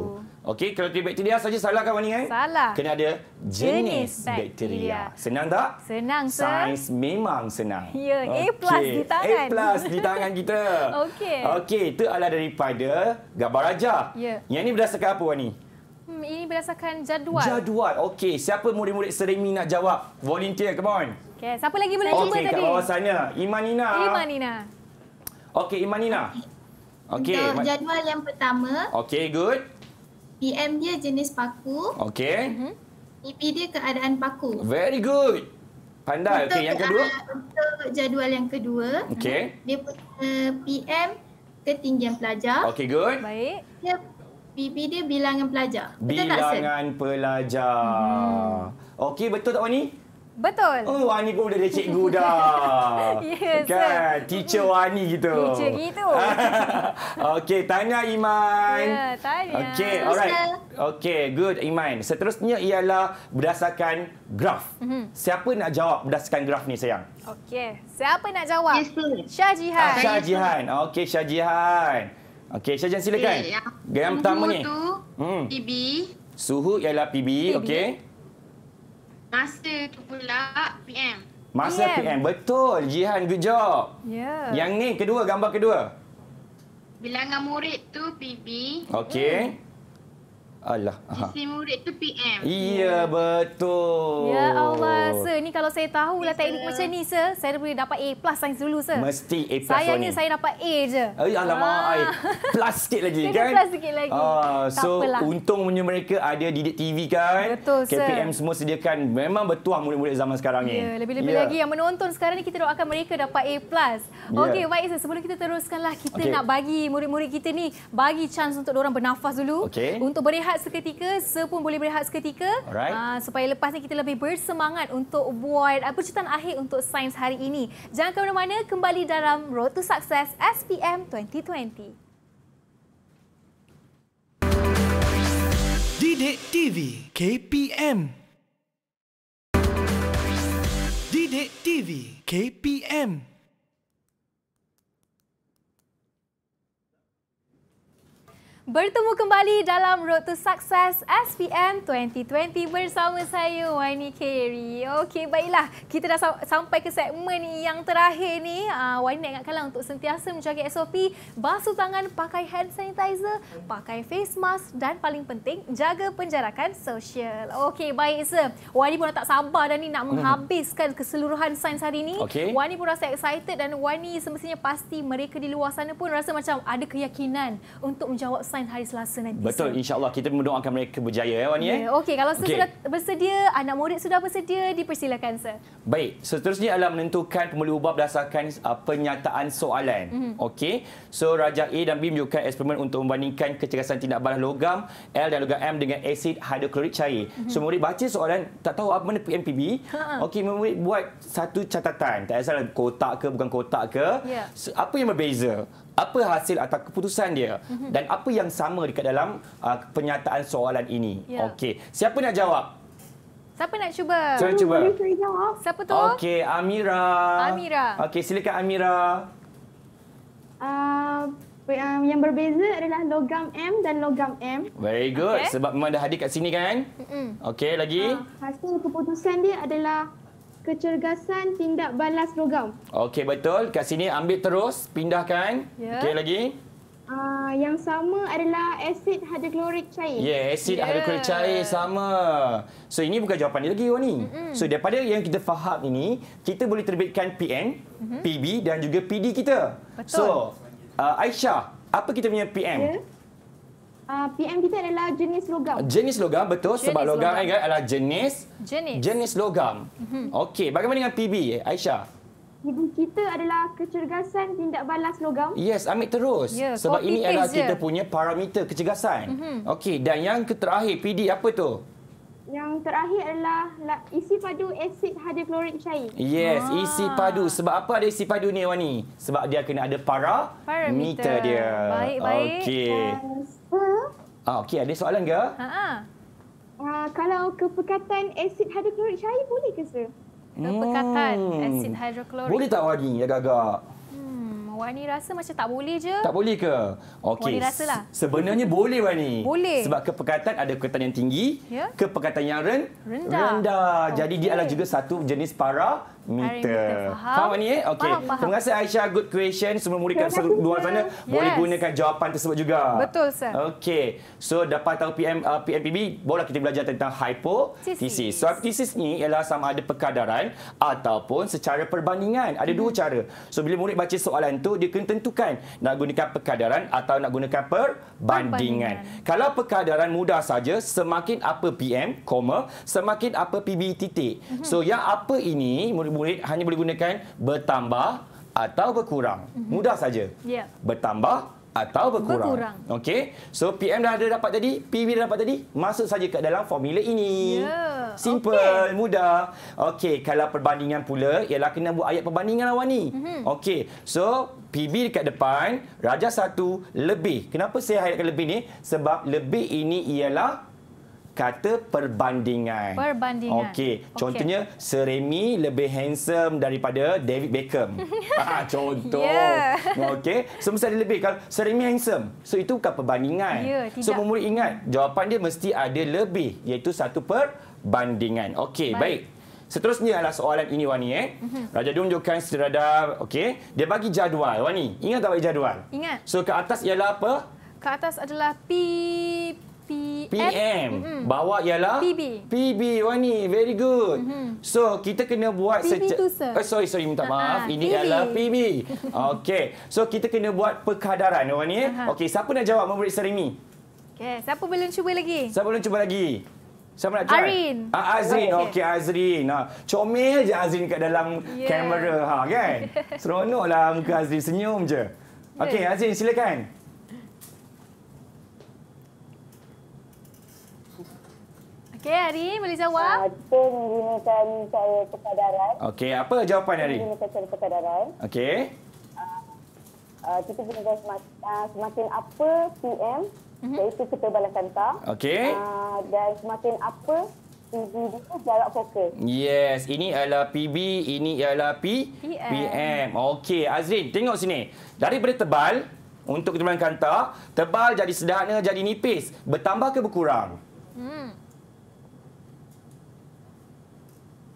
Okey, kalau tulis bakteria saja salah kan Waningan? Salah. Kena ada jenis, jenis bakteria. bakteria. Senang tak? Senang, Sains sir. Sains memang senang. Ya, yeah. A plus di tangan. A plus di tangan kita. Okey. Okey, itu adalah daripada gambar raja. Ya. Yeah. Yang ini berdasarkan apa Wani? Hmm, ini berdasarkan jadual. Jadual. Okey, siapa murid-murid seremi nak jawab? Volunteer, come on. Okey, siapa lagi boleh okay, cuba tadi? Okey, kat bawah sana. Iman Nina. Okey, Imanina. Okey. Untuk jadual yang pertama. Okey, good. PM dia jenis paku. Okey. EP mhm. dia keadaan paku. Very good. Pandai. Okey, yang kedua. Untuk jadual yang kedua. Okey. Mhm, dia punya PM ketinggian pelajar. Okey, good. Baik. Dia PP dia bilangan pelajar. Betul bilangan tak, pelajar. Hmm. Okey, betul tak, Wani? Betul. Oh, Wani pun dah jadi cikgu dah. yes, kan? sir. Eh. Teacher Wani gitu. Teacher gitu. Okey, tanya Iman. Ya, tanya. Okey, alright. Okey, good Iman. Seterusnya ialah berdasarkan graf. Mm -hmm. Siapa nak jawab berdasarkan graf ni, sayang? Okey, siapa nak jawab? Yes, Syah Jihan. Ah, Syah Jihan. Okey, Syah Jihan. Okey, Syah Jihan silakan. Okay, yang, yang pertama ni. Suhu hmm. PB. Suhu ialah PB, PB. okey. Masa tu pula PM. Masa PM. PM. Betul. Jihan, good job. Yeah. Yang ni kedua, gambar kedua. Bilangan murid tu PB. Okey. Hmm. Allah. Isteri murid tu PM. Iya ya. betul. Ya Allah, sir. Ni kalau saya tahu lah yes, teknik macam ni, sir, saya boleh dapat A plus sains dulu, sir. Mesti A plus Saya ni saya dapat A je. Ay, eh, alamak, ah. ay. plus sikit lagi kan? Plus sikit lagi. Ah, so, apalah. untungnya mereka ada didik TV kan? Betul, KPM sir. KPM semua sediakan memang bertuah murid-murid zaman sekarang ni. Ya, lebih-lebih ya. lagi yang menonton sekarang ni, kita doakan mereka dapat A plus. Ya. Okey, baik, sir. Sebelum kita teruskanlah, kita okay. nak bagi murid-murid kita ni, bagi chance untuk orang bernafas dulu. Okay. Untuk berehat berehat seketika, sepun boleh berehat seketika. Uh, supaya lepas ni kita lebih bersemangat untuk buat uh, ah, percutan akhir untuk sains hari ini. Jangan ke mana-mana, kembali dalam Road to Success SPM 2020. Didik TV KPM Didik TV KPM Bertemu kembali dalam Road to Success SPM 2020 bersama saya Wani Keri. Okey, baiklah. Kita dah sampai ke segmen yang terakhir ni. Uh, ah, Wani nak ingatkanlah untuk sentiasa menjaga SOP, basuh tangan, pakai hand sanitizer, pakai face mask dan paling penting, jaga penjarakan sosial. Okey, baik sir. Wani pun tak sabar dan ni nak hmm. menghabiskan keseluruhan sains hari ni. Okay. Wani pun rasa excited dan Wani semestinya pasti mereka di luar sana pun rasa macam ada keyakinan untuk menjawab sains Valentine hari Selasa nanti. Betul, insyaAllah kita mendoakan mereka berjaya ya Wani. Yeah. Ya? Okey, kalau okay. sudah bersedia, anak murid sudah bersedia, dipersilakan sir. Baik, seterusnya adalah menentukan pemuli ubah berdasarkan uh, penyataan soalan. Mm -hmm. Okey, so Raja A dan B menunjukkan eksperimen untuk membandingkan kecergasan tindak balas logam L dan logam M dengan asid hidroklorik cair. Mm -hmm. So murid baca soalan, tak tahu apa mana PMPB. Okey, murid buat satu catatan. Tak kisahlah kotak ke bukan kotak ke. Yeah. So, apa yang berbeza? apa hasil atau keputusan dia mm-hmm. dan apa yang sama dekat dalam uh, penyataan soalan ini. Yeah. Okey. Siapa nak jawab? Siapa nak cuba? Cuba cuba. Siapa tu? Okey, Amira. Amira. Okey, silakan Amira. Uh, uh, yang berbeza adalah logam M dan logam M. Very good. Okay. Sebab memang dah hadir kat sini kan? Mm-hmm. Okey, lagi. Uh, hasil keputusan dia adalah kecergasan tindak balas logam. Okey betul. Kat sini ambil terus, pindahkan. Yeah. Okey lagi. Uh, yang sama adalah asid hidroklorik cair. Ya, yeah, asid yeah. hidroklorik cair sama. So ini bukan jawapan dia lagi orang ni. Mm-hmm. So daripada yang kita faham ini, kita boleh terbitkan PN, mm-hmm. PB dan juga PD kita. Betul. So uh, Aisyah, apa kita punya PM? Yeah. Ah, PM kita adalah jenis logam. Jenis logam betul jenis sebab logam, logam. Kan, adalah jenis jenis, jenis logam. Mm -hmm. Okey, bagaimana dengan PB Aisyah? PB kita adalah kecergasan tindak balas logam. Yes, ambil terus. Yeah, sebab ini adalah je. kita punya parameter kecergasan. Mm -hmm. Okey, dan yang terakhir PD apa tu? Yang terakhir adalah isi padu asid hidroklorik cair. Yes, ah. isi padu. Sebab apa ada isi padu ni Wani? Sebab dia kena ada para parameter dia. Baik, baik. Okey. Yes. Ah, okey, ada soalan ke? Ha -ha. Uh, kalau kepekatan asid hidroklorik cair boleh ke sir? Kepekatan hmm. asid hidroklorik. Boleh tak wani ya gagak? Hmm, wani rasa macam tak boleh je. Tak boleh ke? Okey. Wani rasa Sebenarnya boleh Wani. Boleh. Sebab kepekatan ada kepekatan yang tinggi. Yeah. Kepekatan yang ren rendah. rendah. Okay. Jadi dia adalah juga satu jenis para Meter. Faham. faham ni eh? Okay. Faham, faham. Terima kasih Aisyah. Good question. Semua murid kat luar sana yes. boleh gunakan jawapan tersebut juga. Betul, sir. Okay. So, dapat tahu PM, uh, PMPB, boleh kita belajar tentang hypothesis. So, hypothesis ni ialah sama ada perkadaran ataupun secara perbandingan. Ada hmm. dua mhm. cara. So, bila murid baca soalan tu, dia kena tentukan nak gunakan perkadaran atau nak gunakan perbandingan. perbandingan. Kalau perkadaran mudah saja, semakin apa PM, semakin apa PB titik. Hmm. So, yang apa ini, murid murid hanya boleh gunakan bertambah atau berkurang. Mm-hmm. Mudah saja. Yeah. Bertambah atau berkurang. berkurang. Okey. So PM dah ada dapat tadi, PV dah dapat tadi, masuk saja ke dalam formula ini. Yeah. Simple, okay. mudah. Okey, kalau perbandingan pula ialah kena buat ayat perbandingan lawan ni. Mm-hmm. Okey. So PB dekat depan, raja satu, lebih. Kenapa saya highlightkan lebih ni? Sebab lebih ini ialah kata perbandingan. Perbandingan. Okey, contohnya okay. Seremi lebih handsome daripada David Beckham. ah, contoh. Yeah. Okey, semua so, ada lebih kalau Seremi handsome. So itu bukan perbandingan. Yeah, so murid ingat, jawapan dia mesti ada lebih iaitu satu perbandingan. Okey, baik. baik. Seterusnya adalah soalan ini Wani eh. Mhm. Raja tunjukkan seradar, okey. Dia bagi jadual Wani. Ingat tak bagi jadual? Ingat. So ke atas ialah apa? Ke atas adalah P PM. Mm -hmm. Bawa ialah PB. PB Wani, very good. Mm -hmm. So kita kena buat secara eh, oh, sorry sorry minta ha, maaf. Uh ha, -huh. Ini PB. ialah PB. Okey. So kita kena buat perkadaran Wani. Uh eh. -huh. Okey, siapa nak jawab memberi serimi? Okey, siapa belum cuba lagi? Siapa belum cuba lagi? Siapa nak cuba? Arin. Ah, Azrin. Oh, Okey, okay, Azrin. Ha, comel je Azrin kat dalam yeah. kamera ha, kan? Seronoklah muka Azrin senyum je. Okey, Azrin silakan. Yeah. Okey, Ari, boleh jawab? Kita uh, menggunakan cara kesadaran. Okey, apa jawapan Ari? Kita menggunakan cara kesadaran. Okey. Uh, uh, kita gunakan semakin, uh, ah, semakin apa PM, uh mhm. -huh. iaitu kita balaskan tak. Okey. Uh, dan semakin apa PBD jarak fokus. Yes, ini ialah PB, ini ialah P PM. PM. Okey, Azrin, tengok sini. Dari Daripada tebal untuk kita kanta, tebal jadi sederhana jadi nipis. Bertambah ke berkurang? Hmm.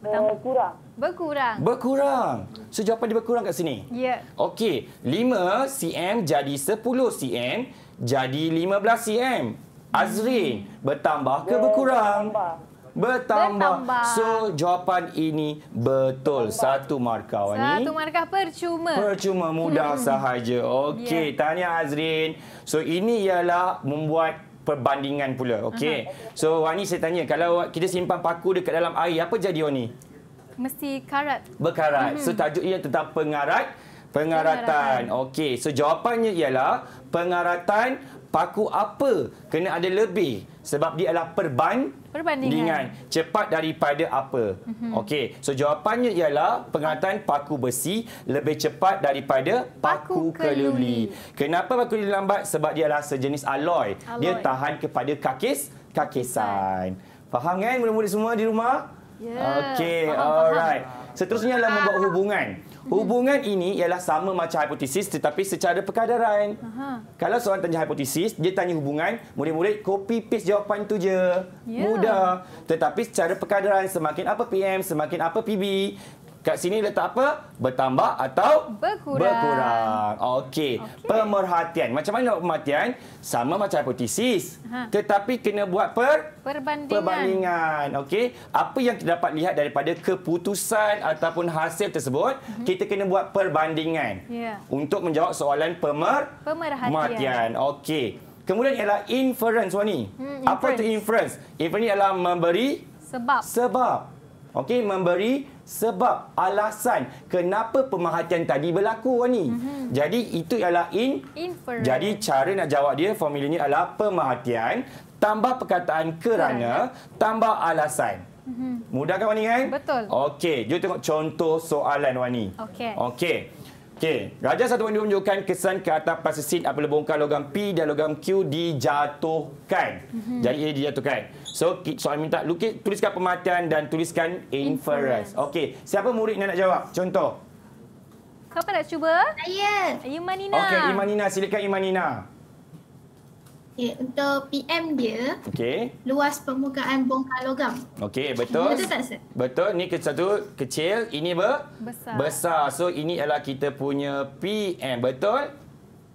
Eh, berkurang. Berkurang. Berkurang. So jawapan dia berkurang kat sini. Ya. Okey, 5 cm jadi 10 cm jadi 15 cm. Azrin, hmm. bertambah ke berkurang? Bertambah. bertambah. So jawapan ini betul. Bertambah. Satu markah awak ni. Satu markah percuma. Percuma mudah hmm. sahaja. Okey, yeah. tanya Azrin. So ini ialah membuat perbandingan pula. Okey. So Wani saya tanya kalau kita simpan paku dekat dalam air apa jadi Wani? Mesti karat. Berkarat. Uh-huh. So tajuk ia tentang pengarat pengaratan. pengaratan. Okey. So jawapannya ialah pengaratan paku apa kena ada lebih sebab dia adalah perbandingan. Perbandingan. Cepat daripada apa? Mm-hmm. Okey. So jawapannya ialah pengatan paku besi lebih cepat daripada paku, paku keluli. Kenapa paku keluli lambat? Sebab dia adalah sejenis alloy. alloy. Dia tahan kepada kakis kakisan. Faham kan mula-mula semua di rumah? Ya. Yeah. Okey. Alright. Seterusnya adalah membuat hubungan. Hubungan hmm. ini ialah sama macam hipotesis tetapi secara perkadaran. Aha. Kalau seorang tanya hipotesis, dia tanya hubungan, murid-murid copy paste jawapan tu je. Yeah. Mudah. Tetapi secara perkadaran, semakin apa PM, semakin apa PB, Kat sini letak apa? Bertambah atau berkurang. berkurang. Okey. Okay. Pemerhatian. Macam mana pemerhatian? Sama macam hipotesis. Ha. Tetapi kena buat per perbandingan. perbandingan. Okey. Apa yang kita dapat lihat daripada keputusan ataupun hasil tersebut, mm -hmm. kita kena buat perbandingan. Yeah. Untuk menjawab soalan pemer pemerhatian. Okey. Kemudian ialah inference, Wani. Hmm, inference. Apa itu inference? Inference ialah memberi sebab. Sebab. Okey, memberi sebab alasan kenapa pemerhatian tadi berlaku ni. Mm -hmm. Jadi itu ialah in. Inferred. Jadi cara nak jawab dia formulanya adalah pemerhatian tambah perkataan kerana Kerana. tambah alasan. Mm -hmm. Mudah kan Wani kan? Betul. Okey, jom tengok contoh soalan Wani. Okey. Okey. Okey, Raja satu benda menunjukkan kesan ke atas pasisin apabila bongkar logam P dan logam Q dijatuhkan. Mm-hmm. Jadi A dijatuhkan. So soalan minta lukis tuliskan pematian dan tuliskan inference. Okey, siapa murid nak jawab? Contoh. Siapa nak cuba? Saya. Imanina. Okey, Imanina silakan Imanina. Okay, untuk PM dia, okay. luas permukaan bongkar logam. Okey, betul. Betul tak, Sir? Betul. Ini satu kecil. Ini ber? Besar. Besar. So, ini adalah kita punya PM. Betul?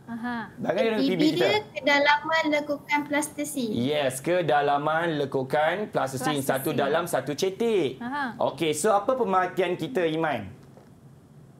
Aha. Dan PB dia kedalaman lekukan plastisin. Yes, kedalaman lekukan plastisin. plastisin. Satu dalam, satu cetek. Okey, so apa pemerhatian kita, Iman?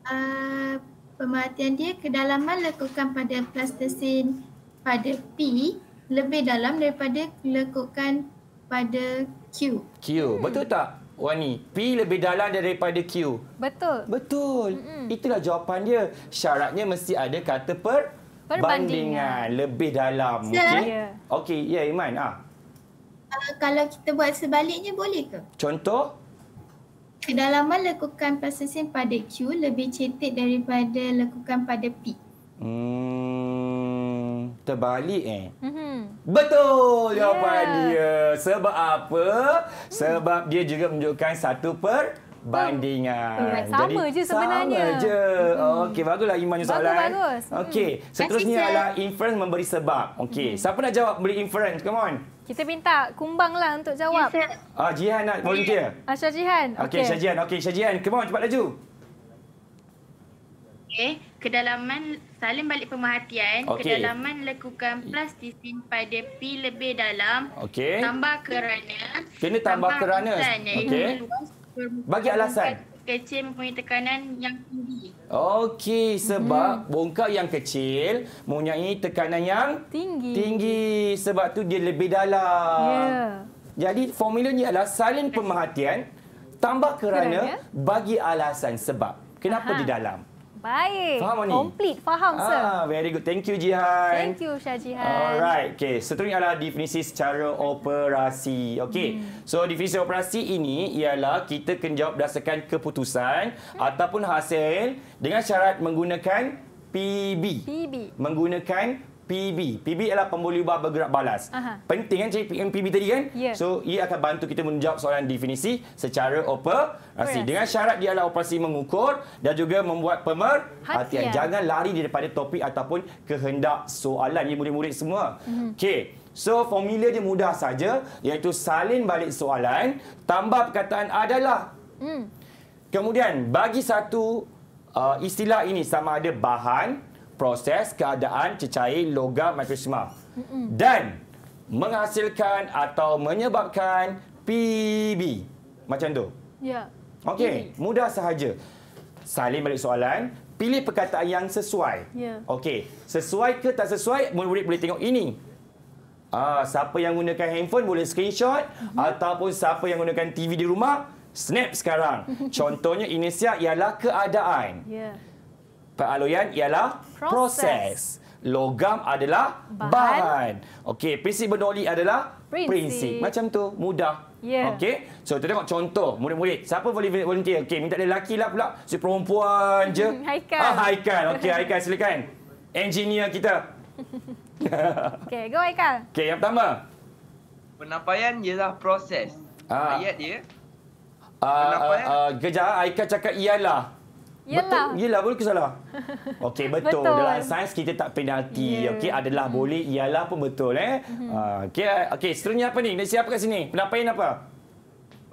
Uh, pemerhatian dia kedalaman lekukan pada plastisin pada P lebih dalam daripada lekukan pada Q. Q, hmm. betul tak? Wani, P lebih dalam daripada Q. Betul. Betul. Mm-mm. Itulah jawapan dia. Syaratnya mesti ada kata per perbandingan lebih dalam. Okey. Okey, ya yeah, ya, Iman. Ah. Uh, kalau kita buat sebaliknya boleh ke? Contoh Kedalaman lekukan processing pada Q lebih cetek daripada lekukan pada P. Hmm, terbalik eh? Mm-hmm. Betul jawapan yeah. dia. Sebab apa? Sebab dia juga menunjukkan satu per bandingan. Mm, oh, sama Jadi, je sebenarnya. Sama je. Mm. Okey, baguslah imannya bagus, soalan. Lah bagus. Mm-hmm. Okey, mm. seterusnya That's adalah inference memberi sebab. Okey, mm. siapa nak jawab beri inference? Come on. Kita minta kumbanglah untuk jawab. yes, uh, ah, Jihan nak volunteer. Ah, Jihan. Okey, okay. Jihan. Okey, Syajihan. Come on, cepat laju. Okey kedalaman salin balik pemerhatian okay. kedalaman lekukan plastisin pada P lebih dalam okay. tambah kerana kena tambah, tambah kerana eh. okey bagi alasan kecil mempunyai tekanan yang tinggi okey sebab hmm. bongkar yang kecil mempunyai tekanan yang tinggi tinggi sebab tu dia lebih dalam ya yeah. jadi formulanya adalah salin pemerhatian tambah kerana, kerana bagi alasan sebab kenapa Aha. di dalam Baik. Faham, Oni? Complete. Faham, ah, sir. Very good. Thank you, Jihan. Thank you, Syah Jihan. Alright. Okay. Seterusnya adalah definisi secara operasi. Okay. Hmm. So, definisi operasi ini ialah kita kena jawab berdasarkan keputusan hmm. ataupun hasil dengan syarat menggunakan PB. PB. Menggunakan PB. PB adalah pembuli ubah bergerak balas. Aha. Penting kan cari PB tadi kan? Yeah. So, ia akan bantu kita menjawab soalan definisi secara operasi. Dengan syarat dia adalah operasi mengukur dan juga membuat pemerhatian. Jangan lari daripada topik ataupun kehendak soalan. Ini murid-murid semua. Mm. Okey. So, formula dia mudah saja iaitu salin balik soalan, tambah perkataan adalah. Mm. Kemudian, bagi satu uh, istilah ini sama ada bahan, proses keadaan cecair logam mikrosima mm dan menghasilkan atau menyebabkan PB. Macam tu. Ya. Okey, mudah sahaja. Salin balik soalan, pilih perkataan yang sesuai. Ya. Okey, sesuai ke tak sesuai, murid boleh tengok ini. Ah, siapa yang gunakan handphone boleh screenshot mm-hmm. ataupun siapa yang gunakan TV di rumah, snap sekarang. Contohnya inisiat ialah keadaan. Ya. Peraloyan ialah proses. proses. Logam adalah bahan. bahan. Okey, prinsip bernoli adalah prinsip. prinsip. Macam tu, mudah. Yeah. Okey. So, kita tengok contoh murid-murid. Siapa boleh volunteer? Okey, minta dia lelaki lah pula. Si perempuan je. Haikal. Ah, Haikal. Okey, Haikal silakan. Engineer kita. Okey, go Haikal. Okey, yang pertama. Penapaian ialah proses. Ah. Ayat dia. Ah, Penapaian. Ah, ah, kejap, Haikal cakap ialah. Yelah. Betul. Yelah, boleh ke salah? Okey, betul. betul. Dalam sains, kita tak penalti. Yeah. Okey, adalah hmm. boleh, ialah pun betul. Eh? Hmm. Ah, okey, okay. seterusnya apa ni? Siapa kat sini? Penapaian apa?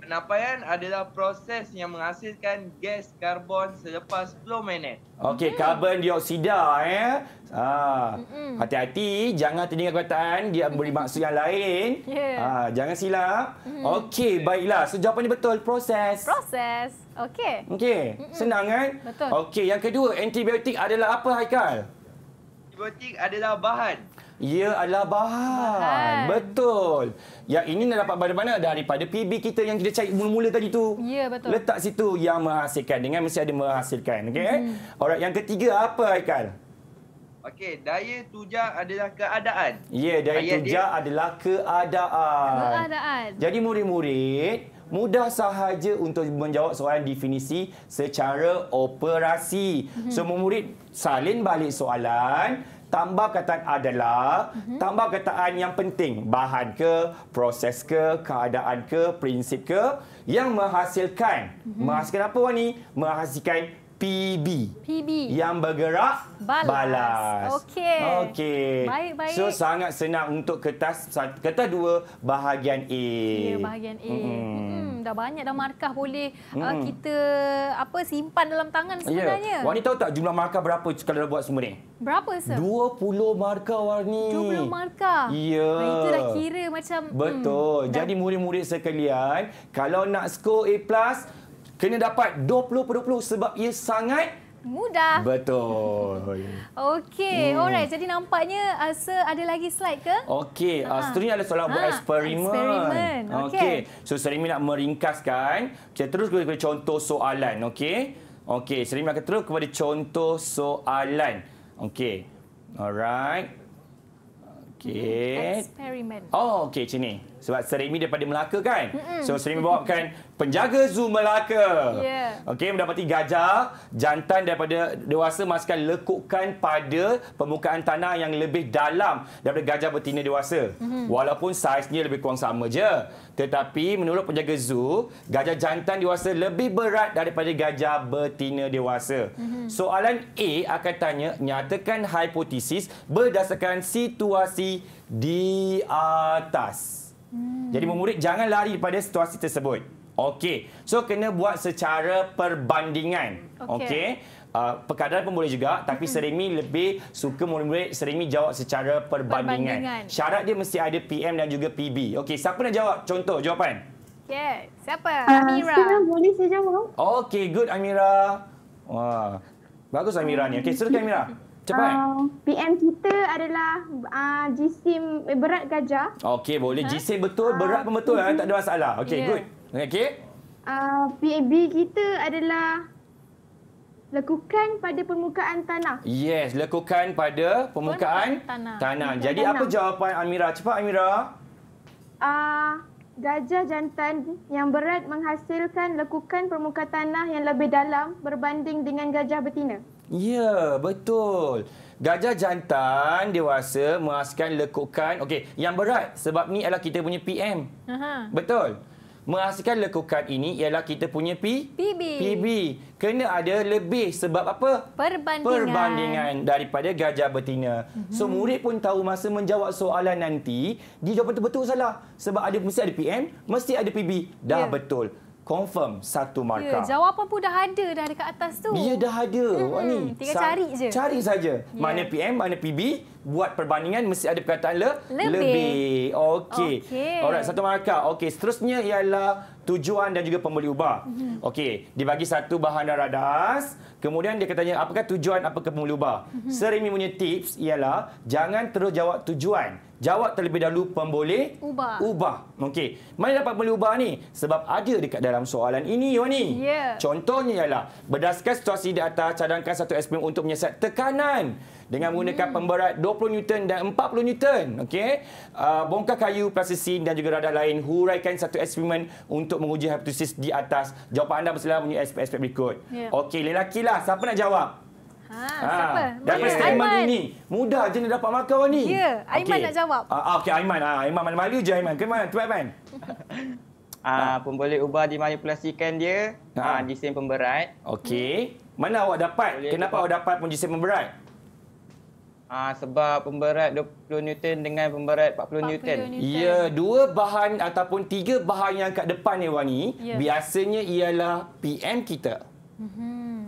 Penapaian adalah proses yang menghasilkan gas karbon selepas 10 minit. Okey, karbon ya. dioksida. Eh? Ah, hati-hati jangan tinggal kekuatan dia beri maksud yang lain. Yeah. Ah, jangan silap. Mm. Okey, baiklah. So jawapan ni betul proses. Proses. Okey. Okey. Senang kan? Betul. Okey, yang kedua, antibiotik adalah apa Haikal? Antibiotik adalah bahan. Ia adalah bahan. bahan. Betul. Yang ini nak dapat mana-mana daripada PB kita yang kita cari mula-mula tadi tu. Ya, betul. Letak situ yang menghasilkan dengan mesti ada menghasilkan, okey? Mm. Alright, yang ketiga apa Haikal? Okey, daya tuja adalah keadaan. Ya, daya Ayat tujak dia. adalah keadaan. Keadaan. Jadi murid-murid, mudah sahaja untuk menjawab soalan definisi secara operasi. Mhm. So murid salin balik soalan Tambah kataan adalah, mhm. tambah kataan yang penting. Bahan ke, proses ke, keadaan ke, prinsip ke. Yang menghasilkan. Mhm. Menghasilkan apa, Wani? Menghasilkan PB. PB. Yang bergerak balas. balas. Okey. Okey. Baik baik. So sangat senang untuk kertas kertas dua bahagian A. Ya bahagian A. Mm -hmm. Mm -hmm. Dah banyak dah markah boleh mm -hmm. kita apa simpan dalam tangan ya. sebenarnya. Yeah. Wani tahu tak jumlah markah berapa kalau dah buat semua ni? Berapa sir? 20 markah Wani. 20 markah. Ya. Yeah. Nah, itu dah kira macam hmm, Betul. Mm, Jadi murid-murid sekalian, kalau nak skor A+, kena dapat 20-20 sebab ia sangat mudah. Betul. Okey, hmm. alright. Jadi nampaknya uh, ada lagi slide ke? Okey, uh, seterusnya adalah soalan buat ha, eksperimen. eksperimen. Okey. Okay. So, Serimi nak meringkaskan. Kita terus kepada contoh soalan, okey? Okey, Serimi akan terus kepada contoh soalan. Okey. Alright. Okey. Eksperimen. Oh, okey, sini. Sebab Serimi daripada Melaka kan? Mm -mm. So Serimi bawakan penjaga zoo Melaka. Yeah. Okey, mendapati gajah, jantan daripada dewasa masukkan lekukan pada permukaan tanah yang lebih dalam daripada gajah betina dewasa. Mm -hmm. Walaupun saiznya lebih kurang sama je. Tetapi menurut penjaga zoo, gajah jantan dewasa lebih berat daripada gajah betina dewasa. Mm -hmm. Soalan A akan tanya, nyatakan hipotesis berdasarkan situasi di atas. Hmm. Jadi murid jangan lari daripada situasi tersebut. Okey. So kena buat secara perbandingan. Okey. Okay. Uh, ah, perkadaran pun boleh juga tapi mm-hmm. seremi lebih suka murid-murid seremi jawab secara perbandingan. perbandingan. Syarat dia mesti ada PM dan juga PB. Okey, siapa nak jawab contoh jawapan? Okey. Siapa? Uh, Amira. Saya boleh saya jawab. Okey, good Amira. Wah. Bagus Amira ni. Okey, serukan Amira. Cepat. Uh, ah, PM kita adalah uh, jisim eh, berat gajah. Okey, boleh. Ha? Jisim betul, uh, berat pun betul. Uh, tak ada masalah. Okey, yeah. good. Okey. Uh, PAB kita adalah lekukan pada permukaan tanah. Yes, lekukan pada permukaan tanah. tanah. Jadi tanah. apa jawapan Amira? Cepat Amira. Uh, gajah jantan yang berat menghasilkan lekukan permukaan tanah yang lebih dalam berbanding dengan gajah betina. Ya, betul. Gajah jantan dewasa mengaskan lekukan. Okey, yang berat sebab ni ialah kita punya PM. Aha. Betul. Menghasilkan lekukan ini ialah kita punya P, PB. PB. Kena ada lebih sebab apa? Perbandingan. Perbandingan daripada gajah betina. Mm -hmm. So, murid pun tahu masa menjawab soalan nanti, dia jawab betul-betul salah. Sebab ada mesti ada PM, mesti ada PB. Dah yeah. betul confirm satu ya, markah. Ya, jawapan pun dah ada dah dekat atas tu. Ya, dah ada. Hmm, ni, tinggal cari je. Cari saja. Ya. Mana PM, mana PB, buat perbandingan mesti ada perkataan le lebih. lebih. Okey. Okay. Alright, satu markah. Okey, seterusnya ialah tujuan dan juga pembeli ubah. Mm -hmm. Okey, dibagi satu bahan radas. Kemudian dia katanya apakah tujuan apa ke pembeli ubah? Mm -hmm. Serimi punya tips ialah jangan terus jawab tujuan. Jawab terlebih dahulu pemboleh ubah. ubah. Okey. Mana dapat pembeli ubah ni? Sebab ada dekat dalam soalan ini, Yoni. Yeah. Contohnya ialah, berdasarkan situasi di atas, cadangkan satu SPM untuk menyiasat tekanan dengan menggunakan pemberat 20 Newton dan 40 Newton. Okey. Uh, bongkar kayu, plastisin dan juga radar lain huraikan satu eksperimen untuk menguji hipotesis di atas. Jawapan anda bersalah punya aspek, berikut. Yeah. Okey, lelaki lah. Siapa nak jawab? Ha, ha, siapa? Dapat statement ini. Mudah je nak dapat markah ni. Ya, yeah, Aiman okay. nak jawab. Uh, Okey, Aiman. Ha, Aiman mana malu je Aiman. Kenapa? Tu Aiman. Ah, pemboleh ubah dimanipulasikan dia ha. ah, jisim pemberat. Okey. Mana awak dapat? Boleh Kenapa dapat. awak dapat pun jisim pemberat? Ah sebab pemberat 20 Newton dengan pemberat 40, 40 Newton. Ya, dua bahan ataupun tiga bahan yang kat depan ni Wani, ya. biasanya ialah PM kita. Mhm. Mm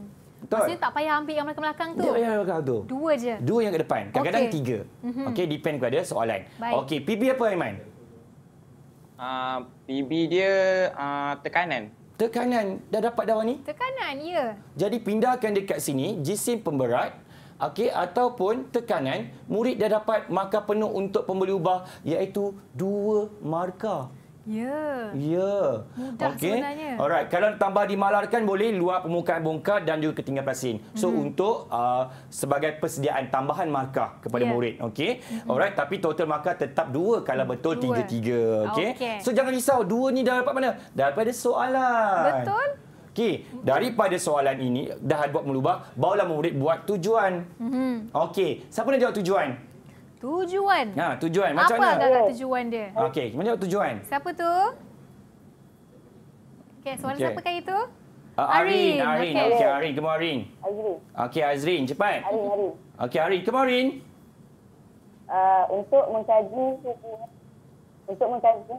Maksudnya tak payah ambil yang belakang-belakang tu. Tak yang belakang tu. Dua je. Dua yang kat depan. Kadang-kadang okay. tiga. Mm -hmm. Okey, depend kepada soalan. Okey, PB apa Aiman? Ah PB dia uh, tekanan. Tekanan. Dah dapat dah Wani? Tekanan, ya. Jadi pindahkan dekat sini jisim pemberat. Okay ataupun tekanan murid dah dapat markah penuh untuk pembeli ubah iaitu dua markah. Ya. Ya. Okey. Alright, kalau tambah dimalarkan boleh luar permukaan bongkar dan juga ketinggian pasin. So mm -hmm. untuk uh, sebagai persediaan tambahan markah kepada yeah. murid, Okay. Mm -hmm. Alright, tapi total markah tetap dua kalau hmm, betul tiga tiga. okey. Okay. So jangan risau, dua ni dah dapat mana? Dapat ada soalan. Betul. Okey, daripada soalan ini dah buat melubak, barulah murid buat tujuan. Mhm. Okey, siapa nak jawab tujuan? Tujuan. Ha, tujuan. Macam Apa mana? Apa agak tujuan dia? Okey, macam jawab tujuan. Siapa tu? Okey, soalan okay. siapa kali tu? Uh, Arin. Arin. Okey, okay, Arin. Come on, Arin. Azrin. Okey, Azrin, cepat. Arin, Arin. Okey, Arin. Come on, Arin. Uh, untuk mengkaji untuk mengkaji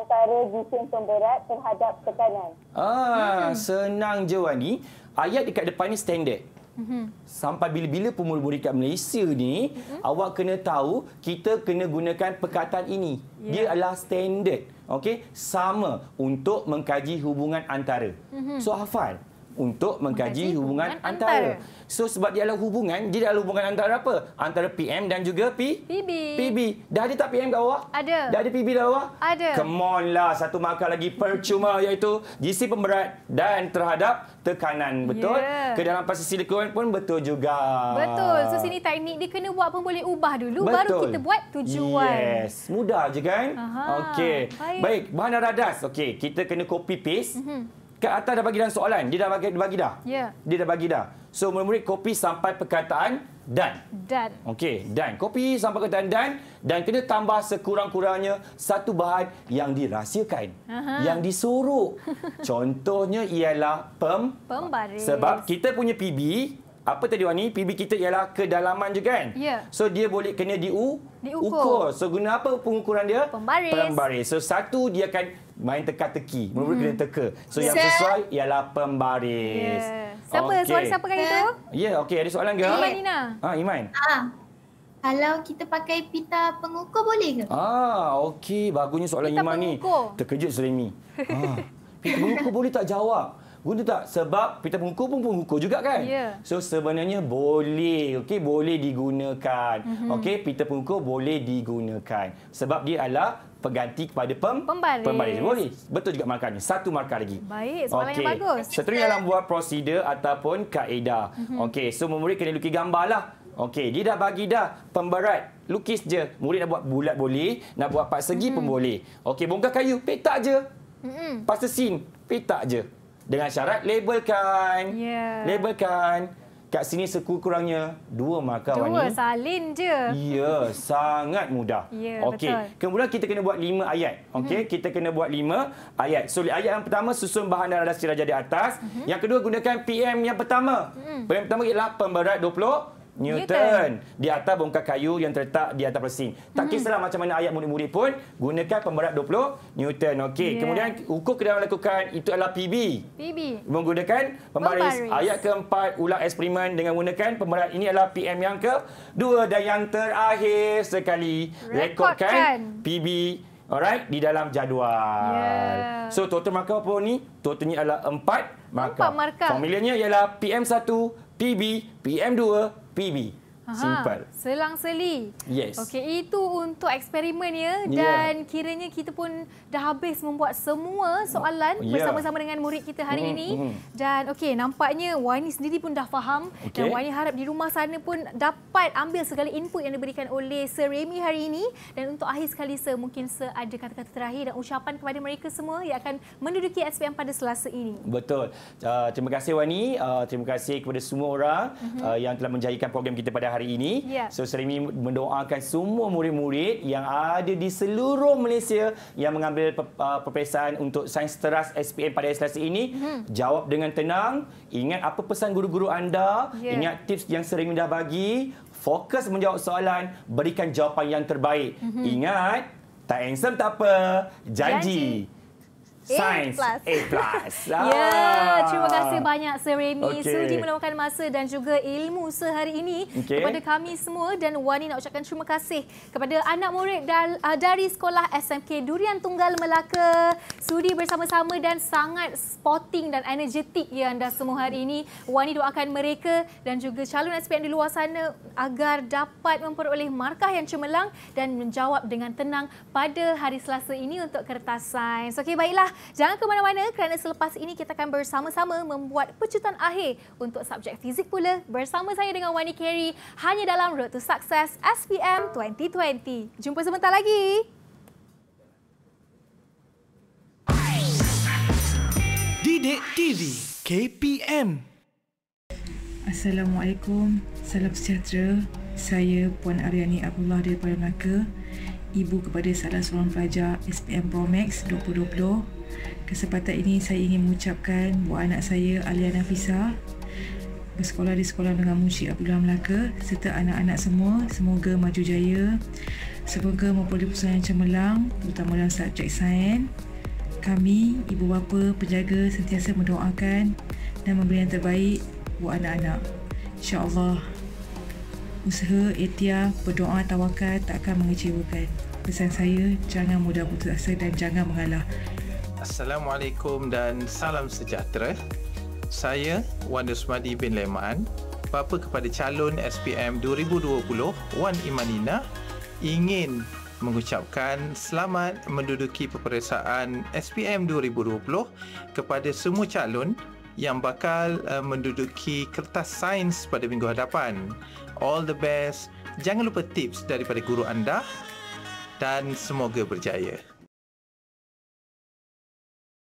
antara jisim pemberat terhadap tekanan. Ah, hmm. senang je Wani. Ayat dekat depan ni standard. Hmm. Sampai bila-bila pemuluh murid Malaysia ni, uh-huh. awak kena tahu kita kena gunakan perkataan ini. Yeah. Dia adalah standard. Okey, sama untuk mengkaji hubungan antara. Uh-huh. So hafal untuk mengkaji hubungan, hubungan antara. antara. So sebab dia adalah hubungan, dia adalah hubungan antara apa? Antara PM dan juga P? PB. PB. Dah ada tak PM kat bawah? Ada. Dah ada PB kat bawah? Ada. Come on lah, satu markah lagi percuma iaitu GC pemberat dan terhadap tekanan. Betul? Yeah. Ya. dalam pasir silikon pun betul juga. Betul. So sini teknik dia kena buat pun boleh ubah dulu betul. baru kita buat tujuan. Yes. Mudah je kan? Okey. Baik. Baik, bahan radas. Okey, kita kena copy paste. Mm -hmm. Kak Atas dah bagi dalam soalan. Dia dah bagi, bagi dah. Ya. Dia dah bagi dah. So, murid-murid copy sampai perkataan dan. Dan. Okey, dan. kopi sampai perkataan dan. Dan kena tambah sekurang-kurangnya satu bahan yang dirahsiakan. Aha. Yang disuruh. Contohnya ialah pem... Pembaris. Sebab kita punya PB... Apa tadi Wani? PB kita ialah kedalaman juga kan? Ya. So dia boleh kena diukur. Diukur. So guna apa pengukuran dia? Pembaris. Pembaris. So satu dia akan main teka-teki. Mula-mula hmm. kena teka. So yang sesuai ialah pembaris. Yeah. Siapa? Okay. Soalan siapa kan itu? Ya, yeah, okey. Ada soalan ke? Eh, Iman, Nina. Ha, ah, Iman. Ah. Kalau kita pakai pita pengukur boleh ke? Ah, okey. Bagusnya soalan pita Iman pengukur. ni. Terkejut Selimi. Ha. Ah, pita pengukur boleh tak jawab? Guna tak? Sebab pita pengukur pun pengukur juga kan? Ya. Yeah. So sebenarnya boleh. Okey, boleh digunakan. Mm-hmm. Okey, pita pengukur boleh digunakan. Sebab dia adalah peganti kepada pem pembalis. pembalis. Boleh. Betul juga markah Satu markah lagi. Baik, soalan okay. yang bagus. Seterusnya dalam buat prosedur ataupun kaedah. Mhm. Okey, so murid kena lukis gambarlah. Okey, dia dah bagi dah pemberat. Lukis je. Murid nak buat bulat boleh, nak buat part segi pun mhm. boleh. Okey, bongkar kayu, petak je. Mhm. Pasal scene, petak je. Dengan syarat labelkan. Yeah. Labelkan. Labelkan. Kat sini sekurang-kurangnya dua markah Wani. Dua salin je. Ya, sangat mudah. Ya, okay. betul. Kemudian kita kena buat lima ayat. Okay, hmm. Kita kena buat lima ayat. So, ayat yang pertama susun bahan dan rada sirajah di atas. Hmm. Yang kedua gunakan PM yang pertama. Hmm. PM pertama ialah pemberat 20 Newton. Newton di atas bongkar kayu yang terletak di atas pesing. Tak hmm. kisahlah hmm. macam mana ayat murid-murid pun gunakan pemberat 20 Newton. Okey. Yeah. Kemudian ukur kedalaman lakukan itu adalah PB. PB. Menggunakan pembaris. pembaris. Ayat keempat ulang eksperimen dengan menggunakan pemberat ini adalah PM yang ke dua dan yang terakhir sekali rekodkan, rekodkan. PB. Alright di dalam jadual. Yeah. So total markah apa ni? Totalnya adalah 4 markah. markah. Formulanya ialah PM1 PB, PM2, PB. Simple selang-seli. Yes. Okey, itu untuk eksperimen ya, ya. dan yeah. kiranya kita pun dah habis membuat semua soalan yeah. bersama-sama dengan murid kita hari mm-hmm. ini mm-hmm. dan okey nampaknya Wani sendiri pun dah faham okay. dan Wani harap di rumah sana pun dapat ambil segala input yang diberikan oleh Sir Remy hari ini dan untuk akhir sekali Sir mungkin Sir ada kata-kata terakhir dan ucapan kepada mereka semua yang akan menduduki SPM pada Selasa ini. Betul. Uh, terima kasih Wani, uh, terima kasih kepada semua orang mm-hmm. uh, yang telah menjayakan program kita pada hari ini. Yeah. So Serimi mendoakan semua murid-murid yang ada di seluruh Malaysia yang mengambil uh, peperiksaan untuk sains teras SPM pada selasa ini. Hmm. Jawab dengan tenang. Ingat apa pesan guru-guru anda. Yeah. Ingat tips yang Serimi dah bagi. Fokus menjawab soalan. Berikan jawapan yang terbaik. Mm -hmm. Ingat, tak handsome tak apa. Janji. Janji. Sains A+. Plus. A+. Plus. ya, ah. terima kasih banyak Sir Okay. Sudi meluangkan masa dan juga ilmu sehari ini okay. kepada kami semua. Dan Wani nak ucapkan terima kasih kepada anak murid ah, dari sekolah SMK Durian Tunggal Melaka. Sudi bersama-sama dan sangat sporting dan energetik ya anda semua hari ini. Wani doakan mereka dan juga calon SPM di luar sana agar dapat memperoleh markah yang cemerlang dan menjawab dengan tenang pada hari Selasa ini untuk kertas sains. Okey, Baiklah, Jangan ke mana-mana kerana selepas ini kita akan bersama-sama membuat pecutan akhir untuk subjek fizik pula bersama saya dengan Wani Carey hanya dalam Road to Success SPM 2020. Jumpa sebentar lagi. Didik TV KPM Assalamualaikum, salam sejahtera. Saya Puan Aryani Abdullah daripada Melaka, ibu kepada salah seorang pelajar SPM Promax 2020 kesempatan ini saya ingin mengucapkan buat anak saya Alia Nafisa bersekolah di sekolah dengan Munshi Abdullah Melaka serta anak-anak semua semoga maju jaya semoga memperoleh pusat yang cemerlang terutama dalam subjek sains kami ibu bapa penjaga sentiasa mendoakan dan memberi yang terbaik buat anak-anak insyaAllah usaha, etia, berdoa, tawakal takkan mengecewakan pesan saya jangan mudah putus asa dan jangan mengalah Assalamualaikum dan salam sejahtera. Saya Wan Dusmadi bin Leman, bapa kepada calon SPM 2020 Wan Imanina ingin mengucapkan selamat menduduki peperiksaan SPM 2020 kepada semua calon yang bakal uh, menduduki kertas sains pada minggu hadapan. All the best. Jangan lupa tips daripada guru anda dan semoga berjaya.